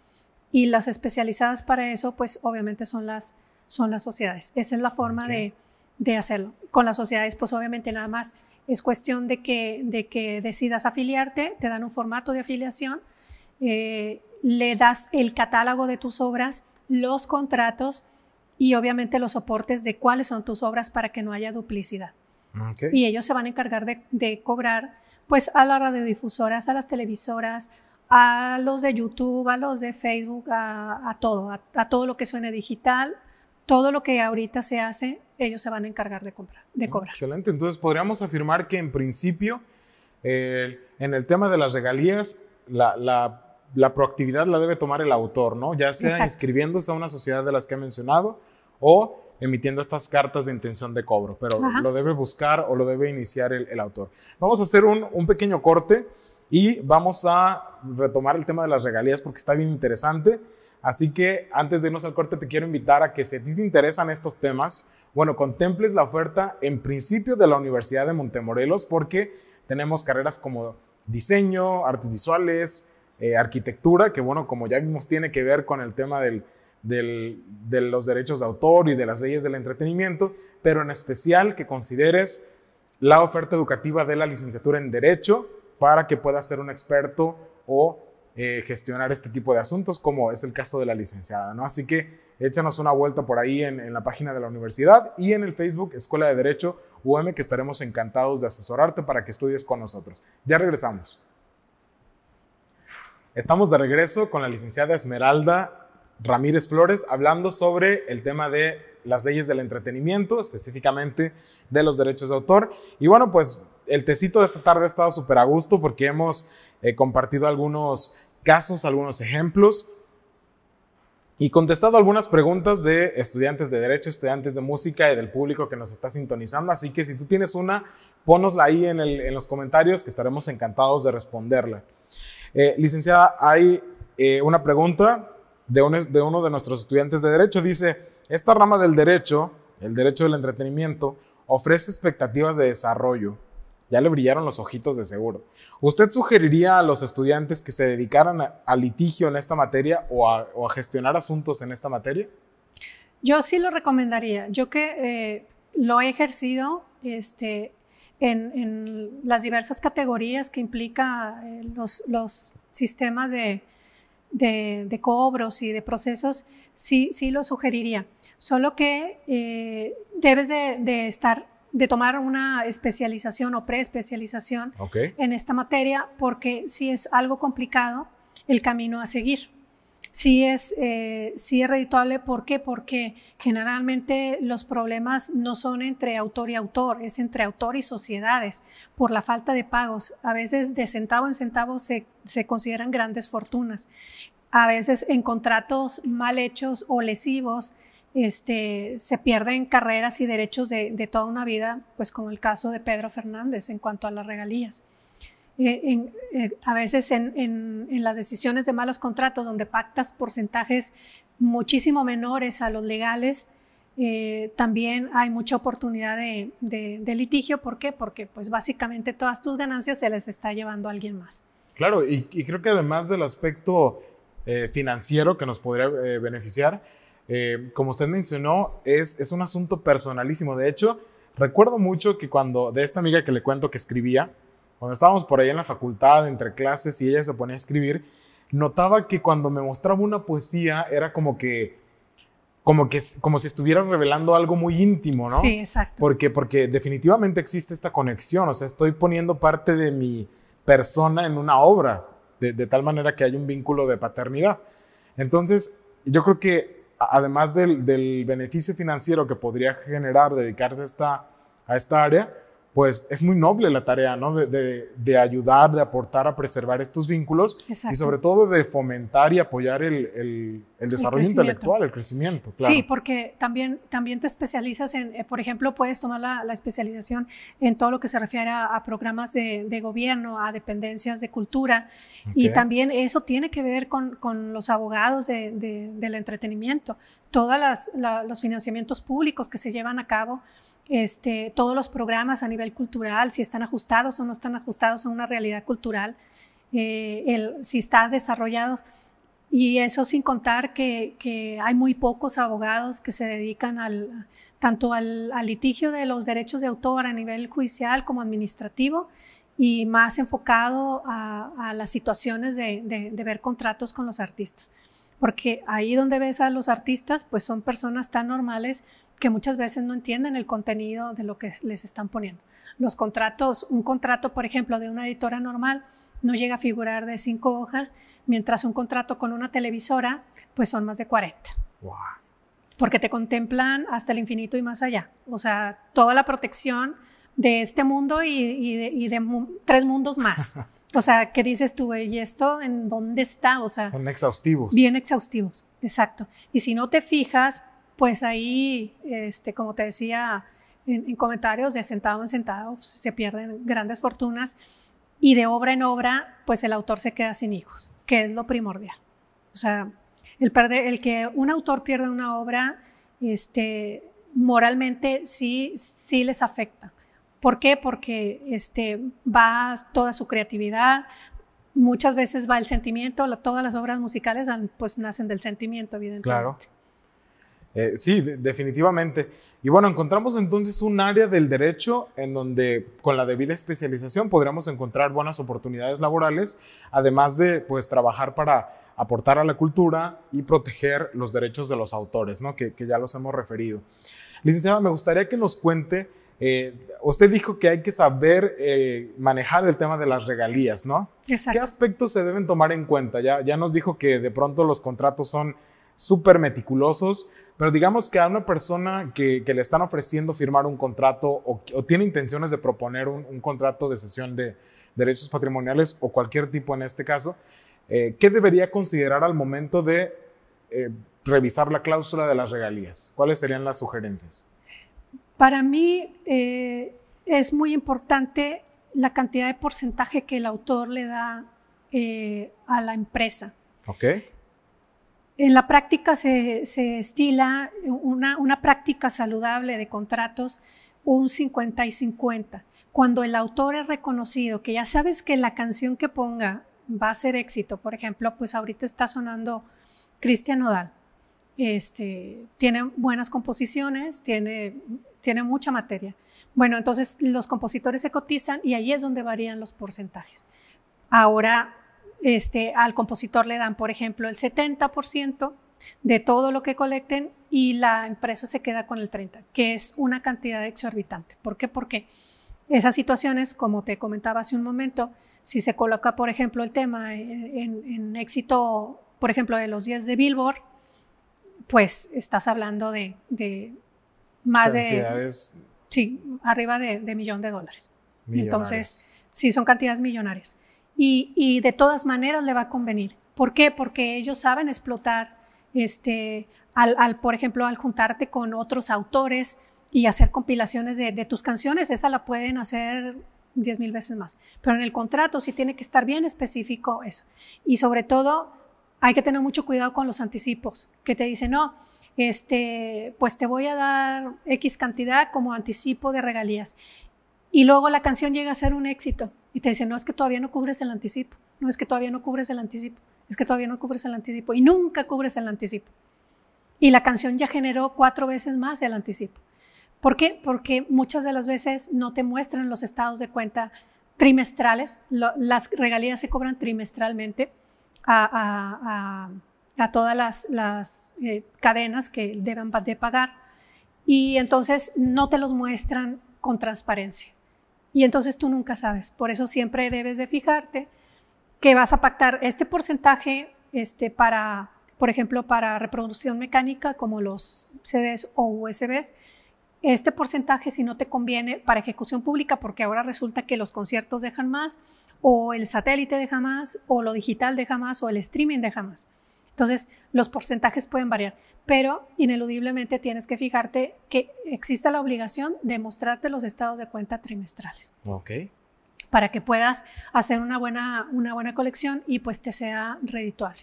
Y las especializadas para eso, pues obviamente son las, son las sociedades. Esa es la forma de hacerlo. Con las sociedades, pues obviamente nada más es cuestión de que, de que decidas afiliarte, te dan un formato de afiliación, eh, le das el catálogo de tus obras, los contratos y obviamente los soportes de cuáles son tus obras para que no haya duplicidad. Y ellos se van a encargar de, cobrar pues a las radiodifusoras, a las televisoras, a los de YouTube, a los de Facebook, a, todo, a, todo lo que suene digital, todo lo que ahorita se hace, ellos se van a encargar de, comprar, de ah, cobrar. Excelente, entonces podríamos afirmar que en principio, eh, en el tema de las regalías, la, proactividad la debe tomar el autor, ¿no? Ya sea inscribiéndose a una sociedad de las que he mencionado o emitiendo estas cartas de intención de cobro, pero lo debe buscar o lo debe iniciar el, autor. Vamos a hacer un, un, pequeño corte y vamos a retomar el tema de las regalías porque está bien interesante. Así que antes de irnos al corte te quiero invitar a que si a ti te interesan estos temas, bueno, contemples la oferta en principio de la Universidad de Montemorelos porque tenemos carreras como diseño, artes visuales, eh, arquitectura, que bueno, como ya vimos, tiene que ver con el tema de los derechos de autor y de las leyes del entretenimiento, pero en especial que consideres la oferta educativa de la licenciatura en Derecho para que puedas ser un experto o eh, gestionar este tipo de asuntos, como es el caso de la licenciada, ¿no? Así que échanos una vuelta por ahí en, la página de la universidad y en el Facebook Escuela de Derecho UM, que estaremos encantados de asesorarte para que estudies con nosotros. Ya regresamos. Estamos de regreso con la licenciada Esmeralda Ramírez Flores hablando sobre el tema de las leyes del entretenimiento, específicamente de los derechos de autor. Y bueno, pues el tecito de esta tarde ha estado súper a gusto porque hemos eh, compartido algunos casos, algunos ejemplos y contestado algunas preguntas de estudiantes de derecho, estudiantes de música y del público que nos está sintonizando. Así que si tú tienes una, ponosla ahí en, el, en los comentarios que estaremos encantados de responderla. Eh, licenciada, hay eh, una pregunta de, de uno de nuestros estudiantes de derecho. Dice, esta rama del derecho, el derecho del entretenimiento, ofrece expectativas de desarrollo. Ya le brillaron los ojitos de seguro. ¿Usted sugeriría a los estudiantes que se dedicaran a, litigio en esta materia o a, gestionar asuntos en esta materia? Yo sí lo recomendaría. Yo que eh, lo he ejercido este, en, las diversas categorías que implica eh, los, sistemas de, cobros y de procesos, sí, sí lo sugeriría. Solo que eh, debes de estar de tomar una especialización o preespecialización en esta materia, porque si es algo complicado el camino a seguir. Si es, eh, es redituable, ¿por qué? Porque generalmente los problemas no son entre autor y autor, es entre autor y sociedades, por la falta de pagos. A veces de centavo en centavo se, se consideran grandes fortunas. A veces en contratos mal hechos o lesivos este, se pierden carreras y derechos de, toda una vida, pues como el caso de Pedro Fernández en cuanto a las regalías. Eh, eh, a veces en, las decisiones de malos contratos, donde pactas porcentajes muchísimo menores a los legales, eh, también hay mucha oportunidad de, litigio. ¿Por qué? Porque pues básicamente todas tus ganancias se les está llevando a alguien más. Claro, y creo que además del aspecto financiero que nos podría beneficiar, eh, como usted mencionó, es, es un asunto personalísimo. De hecho, recuerdo mucho que cuando, de esta amiga que le cuento que escribía, cuando estábamos por ahí en la facultad, entre clases, y ella se ponía a escribir, notaba que cuando me mostraba una poesía era como que, como que, como si estuviera revelando algo muy íntimo, ¿no? Sí, exacto. Porque, porque definitivamente existe esta conexión, o sea, estoy poniendo parte de mi persona en una obra, de, de tal manera que hay un vínculo de paternidad. Entonces, yo creo que además del, beneficio financiero que podría generar dedicarse esta, a esta área, pues es muy noble la tarea, De, ayudar, de aportar a preservar estos vínculos y sobre todo de fomentar y apoyar el, desarrollo intelectual, el crecimiento. Sí, porque también, también te especializas en, eh, por ejemplo, puedes tomar la, especialización en todo lo que se refiere a, programas de, gobierno, a dependencias de cultura y también eso tiene que ver con, los abogados del entretenimiento, todos los financiamientos públicos que se llevan a cabo este, todos los programas a nivel cultural, si están ajustados o no están ajustados a una realidad cultural, eh, si están desarrollados. Y eso sin contar que, hay muy pocos abogados que se dedican tanto al, litigio de los derechos de autor a nivel judicial como administrativo y más enfocado a, las situaciones de, de, ver contratos con los artistas. Porque ahí donde ves a los artistas, pues son personas tan normales que muchas veces no entienden el contenido de lo que les están poniendo. Los contratos, un contrato, por ejemplo, de una editora normal no llega a figurar de cinco hojas, mientras un contrato con una televisora, pues son más de 40. Porque te contemplan hasta el infinito y más allá. O sea, toda la protección de este mundo y, de, tres mundos más. O sea, ¿qué dices tú? ¿Y esto en dónde está? O sea, son exhaustivos. Bien exhaustivos, exacto. Y si no te fijas, pues ahí, este, como te decía en, comentarios, de sentado en sentado pues, se pierden grandes fortunas y de obra en obra, pues el autor se queda sin hijos, que es lo primordial. O sea, el, que un autor pierda una obra, este, moralmente sí, sí les afecta. ¿Por qué? Porque este, va toda su creatividad, muchas veces va el sentimiento, todas las obras musicales pues nacen del sentimiento, evidentemente. Claro. Eh, sí, definitivamente. Y bueno, encontramos entonces un área del derecho en donde con la debida especialización podríamos encontrar buenas oportunidades laborales, además de pues trabajar para aportar a la cultura y proteger los derechos de los autores, ¿no? que, ya los hemos referido. Licenciada, me gustaría que nos cuente, eh, usted dijo que hay que saber eh, manejar el tema de las regalías, ¿no? Exacto. ¿Qué aspectos se deben tomar en cuenta? Ya, ya nos dijo que de pronto los contratos son súper meticulosos, pero digamos que a una persona que, le están ofreciendo firmar un contrato o, tiene intenciones de proponer un, contrato de cesión de derechos patrimoniales o cualquier tipo en este caso, eh, ¿qué debería considerar al momento de eh, revisar la cláusula de las regalías? ¿Cuáles serían las sugerencias? Para mí eh, es muy importante la cantidad de porcentaje que el autor le da a la empresa. Okay. En la práctica se, estila una, una, práctica saludable de contratos un 50 y 50. Cuando el autor es reconocido, que ya sabes que la canción que ponga va a ser éxito, por ejemplo, pues ahorita está sonando Cristian Nodal. Este, tiene buenas composiciones, tiene, tiene mucha materia. Bueno, entonces los compositores se cotizan y ahí es donde varían los porcentajes. Ahora este, al compositor le dan, por ejemplo, el 70% de todo lo que colecten y la empresa se queda con el 30%, que es una cantidad exorbitante. ¿Por qué? Porque esas situaciones, como te comentaba hace un momento, si se coloca, por ejemplo, el tema en, éxito, por ejemplo, de los 10 de Billboard, pues estás hablando de, más de... Sí, arriba de, millón de dólares. Entonces, sí, son cantidades millonarias y, de todas maneras le va a convenir. ¿Por qué? Porque ellos saben explotar, este, al, por ejemplo, al juntarte con otros autores y hacer compilaciones de, tus canciones, esa la pueden hacer diez mil veces más. Pero en el contrato sí tiene que estar bien específico eso. Y sobre todo, hay que tener mucho cuidado con los anticipos, que te dicen, no, este, pues te voy a dar X cantidad como anticipo de regalías. Y luego la canción llega a ser un éxito y te dicen, no, es que todavía no cubres el anticipo, no, es que todavía no cubres el anticipo, es que todavía no cubres el anticipo y nunca cubres el anticipo. Y la canción ya generó cuatro veces más el anticipo. ¿Por qué? Porque muchas de las veces no te muestran los estados de cuenta trimestrales, las regalías se cobran trimestralmente a, todas las, eh, cadenas que deben de pagar y entonces no te los muestran con transparencia y entonces tú nunca sabes. Por eso siempre debes de fijarte que vas a pactar este porcentaje este, para, por ejemplo, para reproducción mecánica como los CDs o USBs. Este porcentaje si no te conviene para ejecución pública porque ahora resulta que los conciertos dejan más o el satélite deja más o lo digital deja más o el streaming deja más. Entonces, los porcentajes pueden variar, pero ineludiblemente tienes que fijarte que exista la obligación de mostrarte los estados de cuenta trimestrales. Ok. Para que puedas hacer una buena, una buena colección y pues te sea redituable.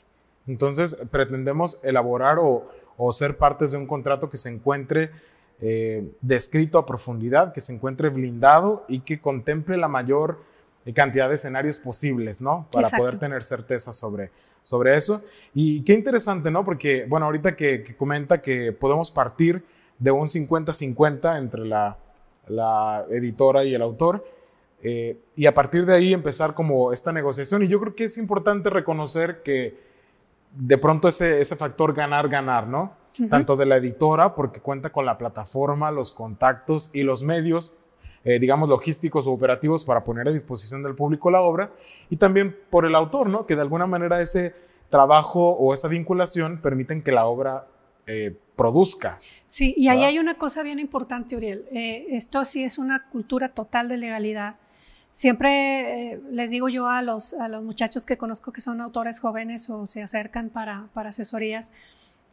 Entonces, pretendemos elaborar o, o ser partes de un contrato que se encuentre eh, descrito a profundidad, que se encuentre blindado y que contemple la mayor cantidad de escenarios posibles, ¿no? Para poder tener certeza sobre sobre eso. Y qué interesante, ¿no? Porque, bueno, ahorita que, comenta que podemos partir de un 50-50 entre la, editora y el autor, eh, y a partir de ahí empezar como esta negociación. Y yo creo que es importante reconocer que de pronto ese, factor ganar-ganar, ¿no? Tanto de la editora, porque cuenta con la plataforma, los contactos y los medios eh, digamos, logísticos o operativos para poner a disposición del público la obra, y también por el autor, ¿no? Que de alguna manera ese trabajo o esa vinculación permiten que la obra eh, produzca. Sí, y ahí hay una cosa bien importante, Uriel. Eh, esto sí es una cultura total de legalidad. Siempre les digo yo a los, a los muchachos que conozco que son autores jóvenes o se acercan para, asesorías,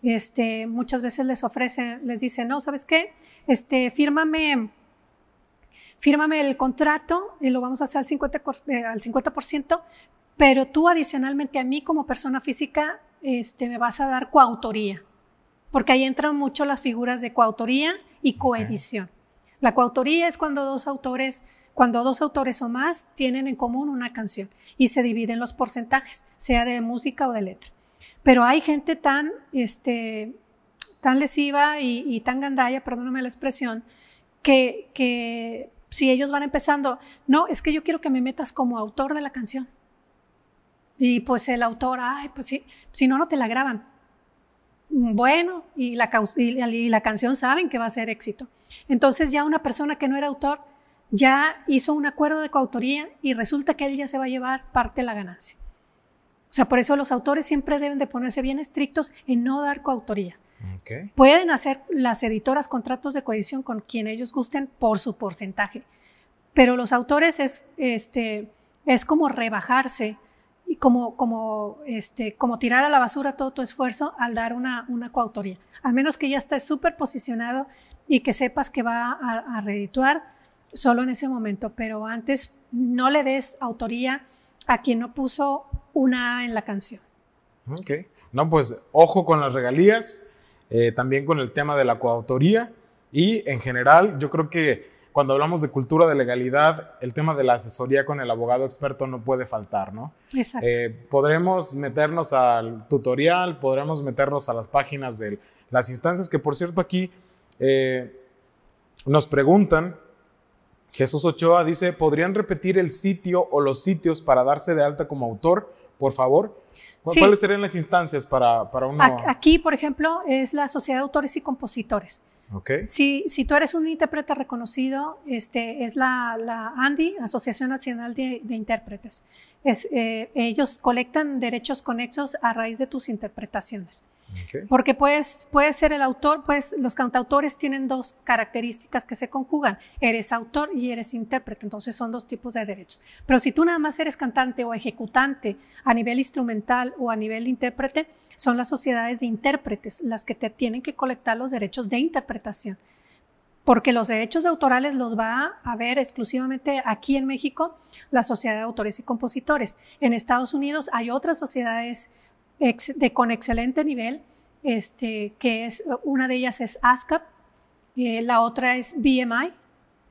este, muchas veces les ofrecen, les dicen, no, ¿sabes qué? Este, fírmame fírmame el contrato, y lo vamos a hacer al 50%, eh, al pero tú adicionalmente a mí como persona física este, me vas a dar coautoría, porque ahí entran mucho las figuras de coautoría y coedición. La coautoría es cuando dos autores, cuando dos autores o más tienen en común una canción y se dividen los porcentajes, sea de música o de letra. Pero hay gente tan, este, tan lesiva y, tan gandalla, perdóname la expresión, que, que si ellos van empezando, no, es que yo quiero que me metas como autor de la canción. Y pues el autor, ay, pues sí, si no, no te la graban. Bueno, y la, y la canción saben que va a ser éxito. Entonces ya una persona que no era autor ya hizo un acuerdo de coautoría y resulta que él ya se va a llevar parte de la ganancia. O sea, por eso los autores siempre deben de ponerse bien estrictos en no dar coautorías. Pueden hacer las editoras contratos de coedición con quien ellos gusten por su porcentaje, pero los autores es, este, es como rebajarse y como, como, este, como tirar a la basura todo tu esfuerzo al dar una, una coautoría. Al menos que ya estés súper posicionado y que sepas que va a, a reedituar solo en ese momento, pero antes no le des autoría a quien no puso una en la canción. Ok. No, pues ojo con las regalías, eh, también con el tema de la coautoría y en general yo creo que cuando hablamos de cultura de legalidad, el tema de la asesoría con el abogado experto no puede faltar, ¿no? Exacto. Eh, podremos meternos al tutorial, podremos meternos a las páginas de las instancias, que por cierto aquí eh, nos preguntan, Jesús Ochoa dice, ¿podrían repetir el sitio o los sitios para darse de alta como autor? por favor. ¿Cuáles serían las instancias para, para uno? Aquí, por ejemplo, es la Sociedad de Autores y Compositores. Okay. Si, tú eres un intérprete reconocido, este, es la, ANDI, Asociación Nacional de, Intérpretes. Es, eh, ellos colectan derechos conexos a raíz de tus interpretaciones. Porque puedes, puede ser el autor, pues los cantautores tienen dos características que se conjugan. Eres autor y eres intérprete, entonces son dos tipos de derechos. Pero si tú nada más eres cantante o ejecutante a nivel instrumental o a nivel intérprete, son las sociedades de intérpretes las que te tienen que colectar los derechos de interpretación. Porque los derechos autorales los va a ver exclusivamente aquí en México la Sociedad de Autores y Compositores. En Estados Unidos hay otras sociedades con excelente nivel, este, que es, una de ellas es ASCAP, eh, la otra es BMI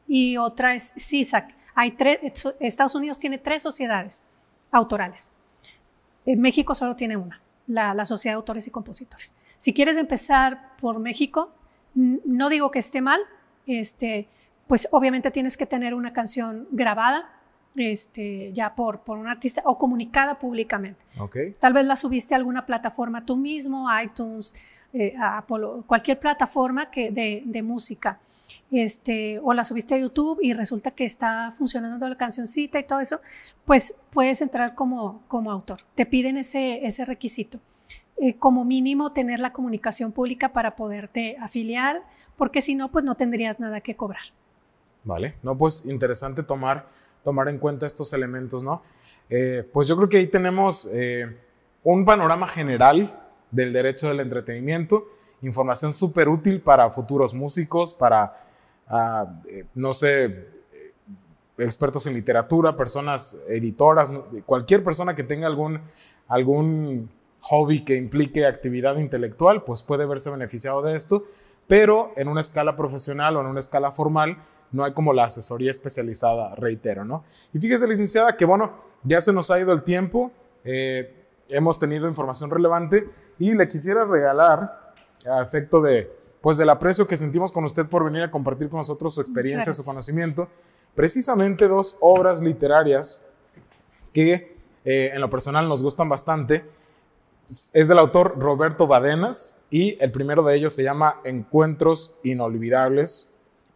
y otra es CISAC. Hay tres, Estados Unidos tiene tres sociedades autorales. En México solo tiene una, la, Sociedad de Autores y Compositores. Si quieres empezar por México, no digo que esté mal, este, pues obviamente tienes que tener una canción grabada, este, ya por, por un artista o comunicada públicamente. Tal vez la subiste a alguna plataforma tú mismo, iTunes, eh, cualquier plataforma que, de, música. Este, o la subiste a YouTube y resulta que está funcionando la cancioncita y todo eso, pues puedes entrar como, como autor. Te piden ese, ese requisito. Eh, como mínimo tener la comunicación pública para poderte afiliar, porque si no, pues no tendrías nada que cobrar. Vale, no, pues interesante tomar tomar en cuenta estos elementos, ¿no? Eh, pues yo creo que ahí tenemos eh, un panorama general del derecho del entretenimiento, información súper útil para futuros músicos, para, ah, eh, no sé, expertos en literatura, personas editoras, cualquier persona que tenga algún, algún hobby que implique actividad intelectual, pues puede verse beneficiado de esto, pero en una escala profesional o en una escala formal, no hay como la asesoría especializada, reitero, ¿no? Y fíjese, licenciada, que bueno, ya se nos ha ido el tiempo, eh, hemos tenido información relevante y le quisiera regalar, a efecto de, pues del aprecio que sentimos con usted por venir a compartir con nosotros su experiencia, su conocimiento, precisamente dos obras literarias que eh, en lo personal nos gustan bastante. Es del autor Roberto Badenas y el primero de ellos se llama Encuentros Inolvidables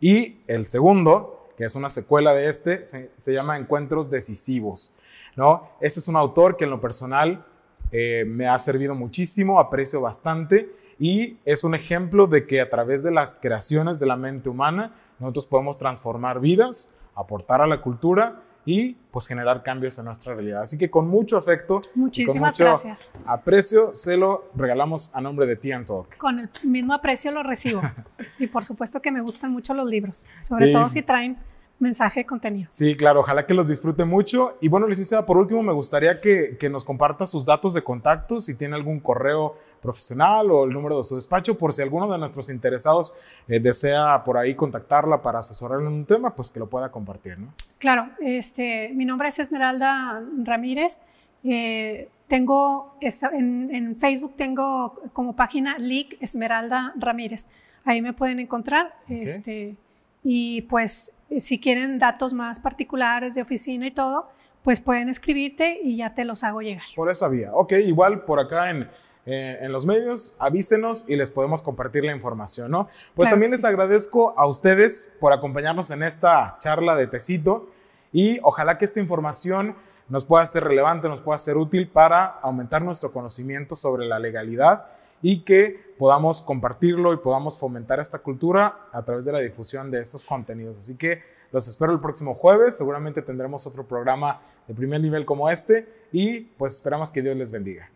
y el segundo, que es una secuela de este, se, llama Encuentros Decisivos. ¿no? Este es un autor que en lo personal eh, me ha servido muchísimo, aprecio bastante y es un ejemplo de que a través de las creaciones de la mente humana nosotros podemos transformar vidas, aportar a la cultura y pues generar cambios en nuestra realidad. Así que con mucho afecto, muchísimas gracias. Aprecio, se lo regalamos a nombre de Tian Con el mismo aprecio lo recibo. y por supuesto que me gustan mucho los libros, sobre todo si traen mensaje de contenido. Sí, claro, ojalá que los disfrute mucho. Y bueno, Licenciada, por último, me gustaría que, que nos comparta sus datos de contacto, si tiene algún correo, profesional o el número de su despacho por si alguno de nuestros interesados eh, desea por ahí contactarla para asesorarle en un tema, pues que lo pueda compartir. ¿no? Claro, este, mi nombre es Esmeralda Ramírez. Eh, tengo en, Facebook tengo como página League Esmeralda Ramírez. Ahí me pueden encontrar. Este, y pues eh, si quieren datos más particulares de oficina y todo, pues pueden escribirte y ya te los hago llegar. Por esa vía. Ok, igual por acá en eh, en los medios, avísenos y les podemos compartir la información, ¿no? Pues también les agradezco a ustedes por acompañarnos en esta charla de tecito y ojalá que esta información nos pueda ser relevante, nos pueda ser útil para aumentar nuestro conocimiento sobre la legalidad y que podamos compartirlo y podamos fomentar esta cultura a través de la difusión de estos contenidos. Así que los espero el próximo jueves, seguramente tendremos otro programa de primer nivel como este y pues esperamos que Dios les bendiga.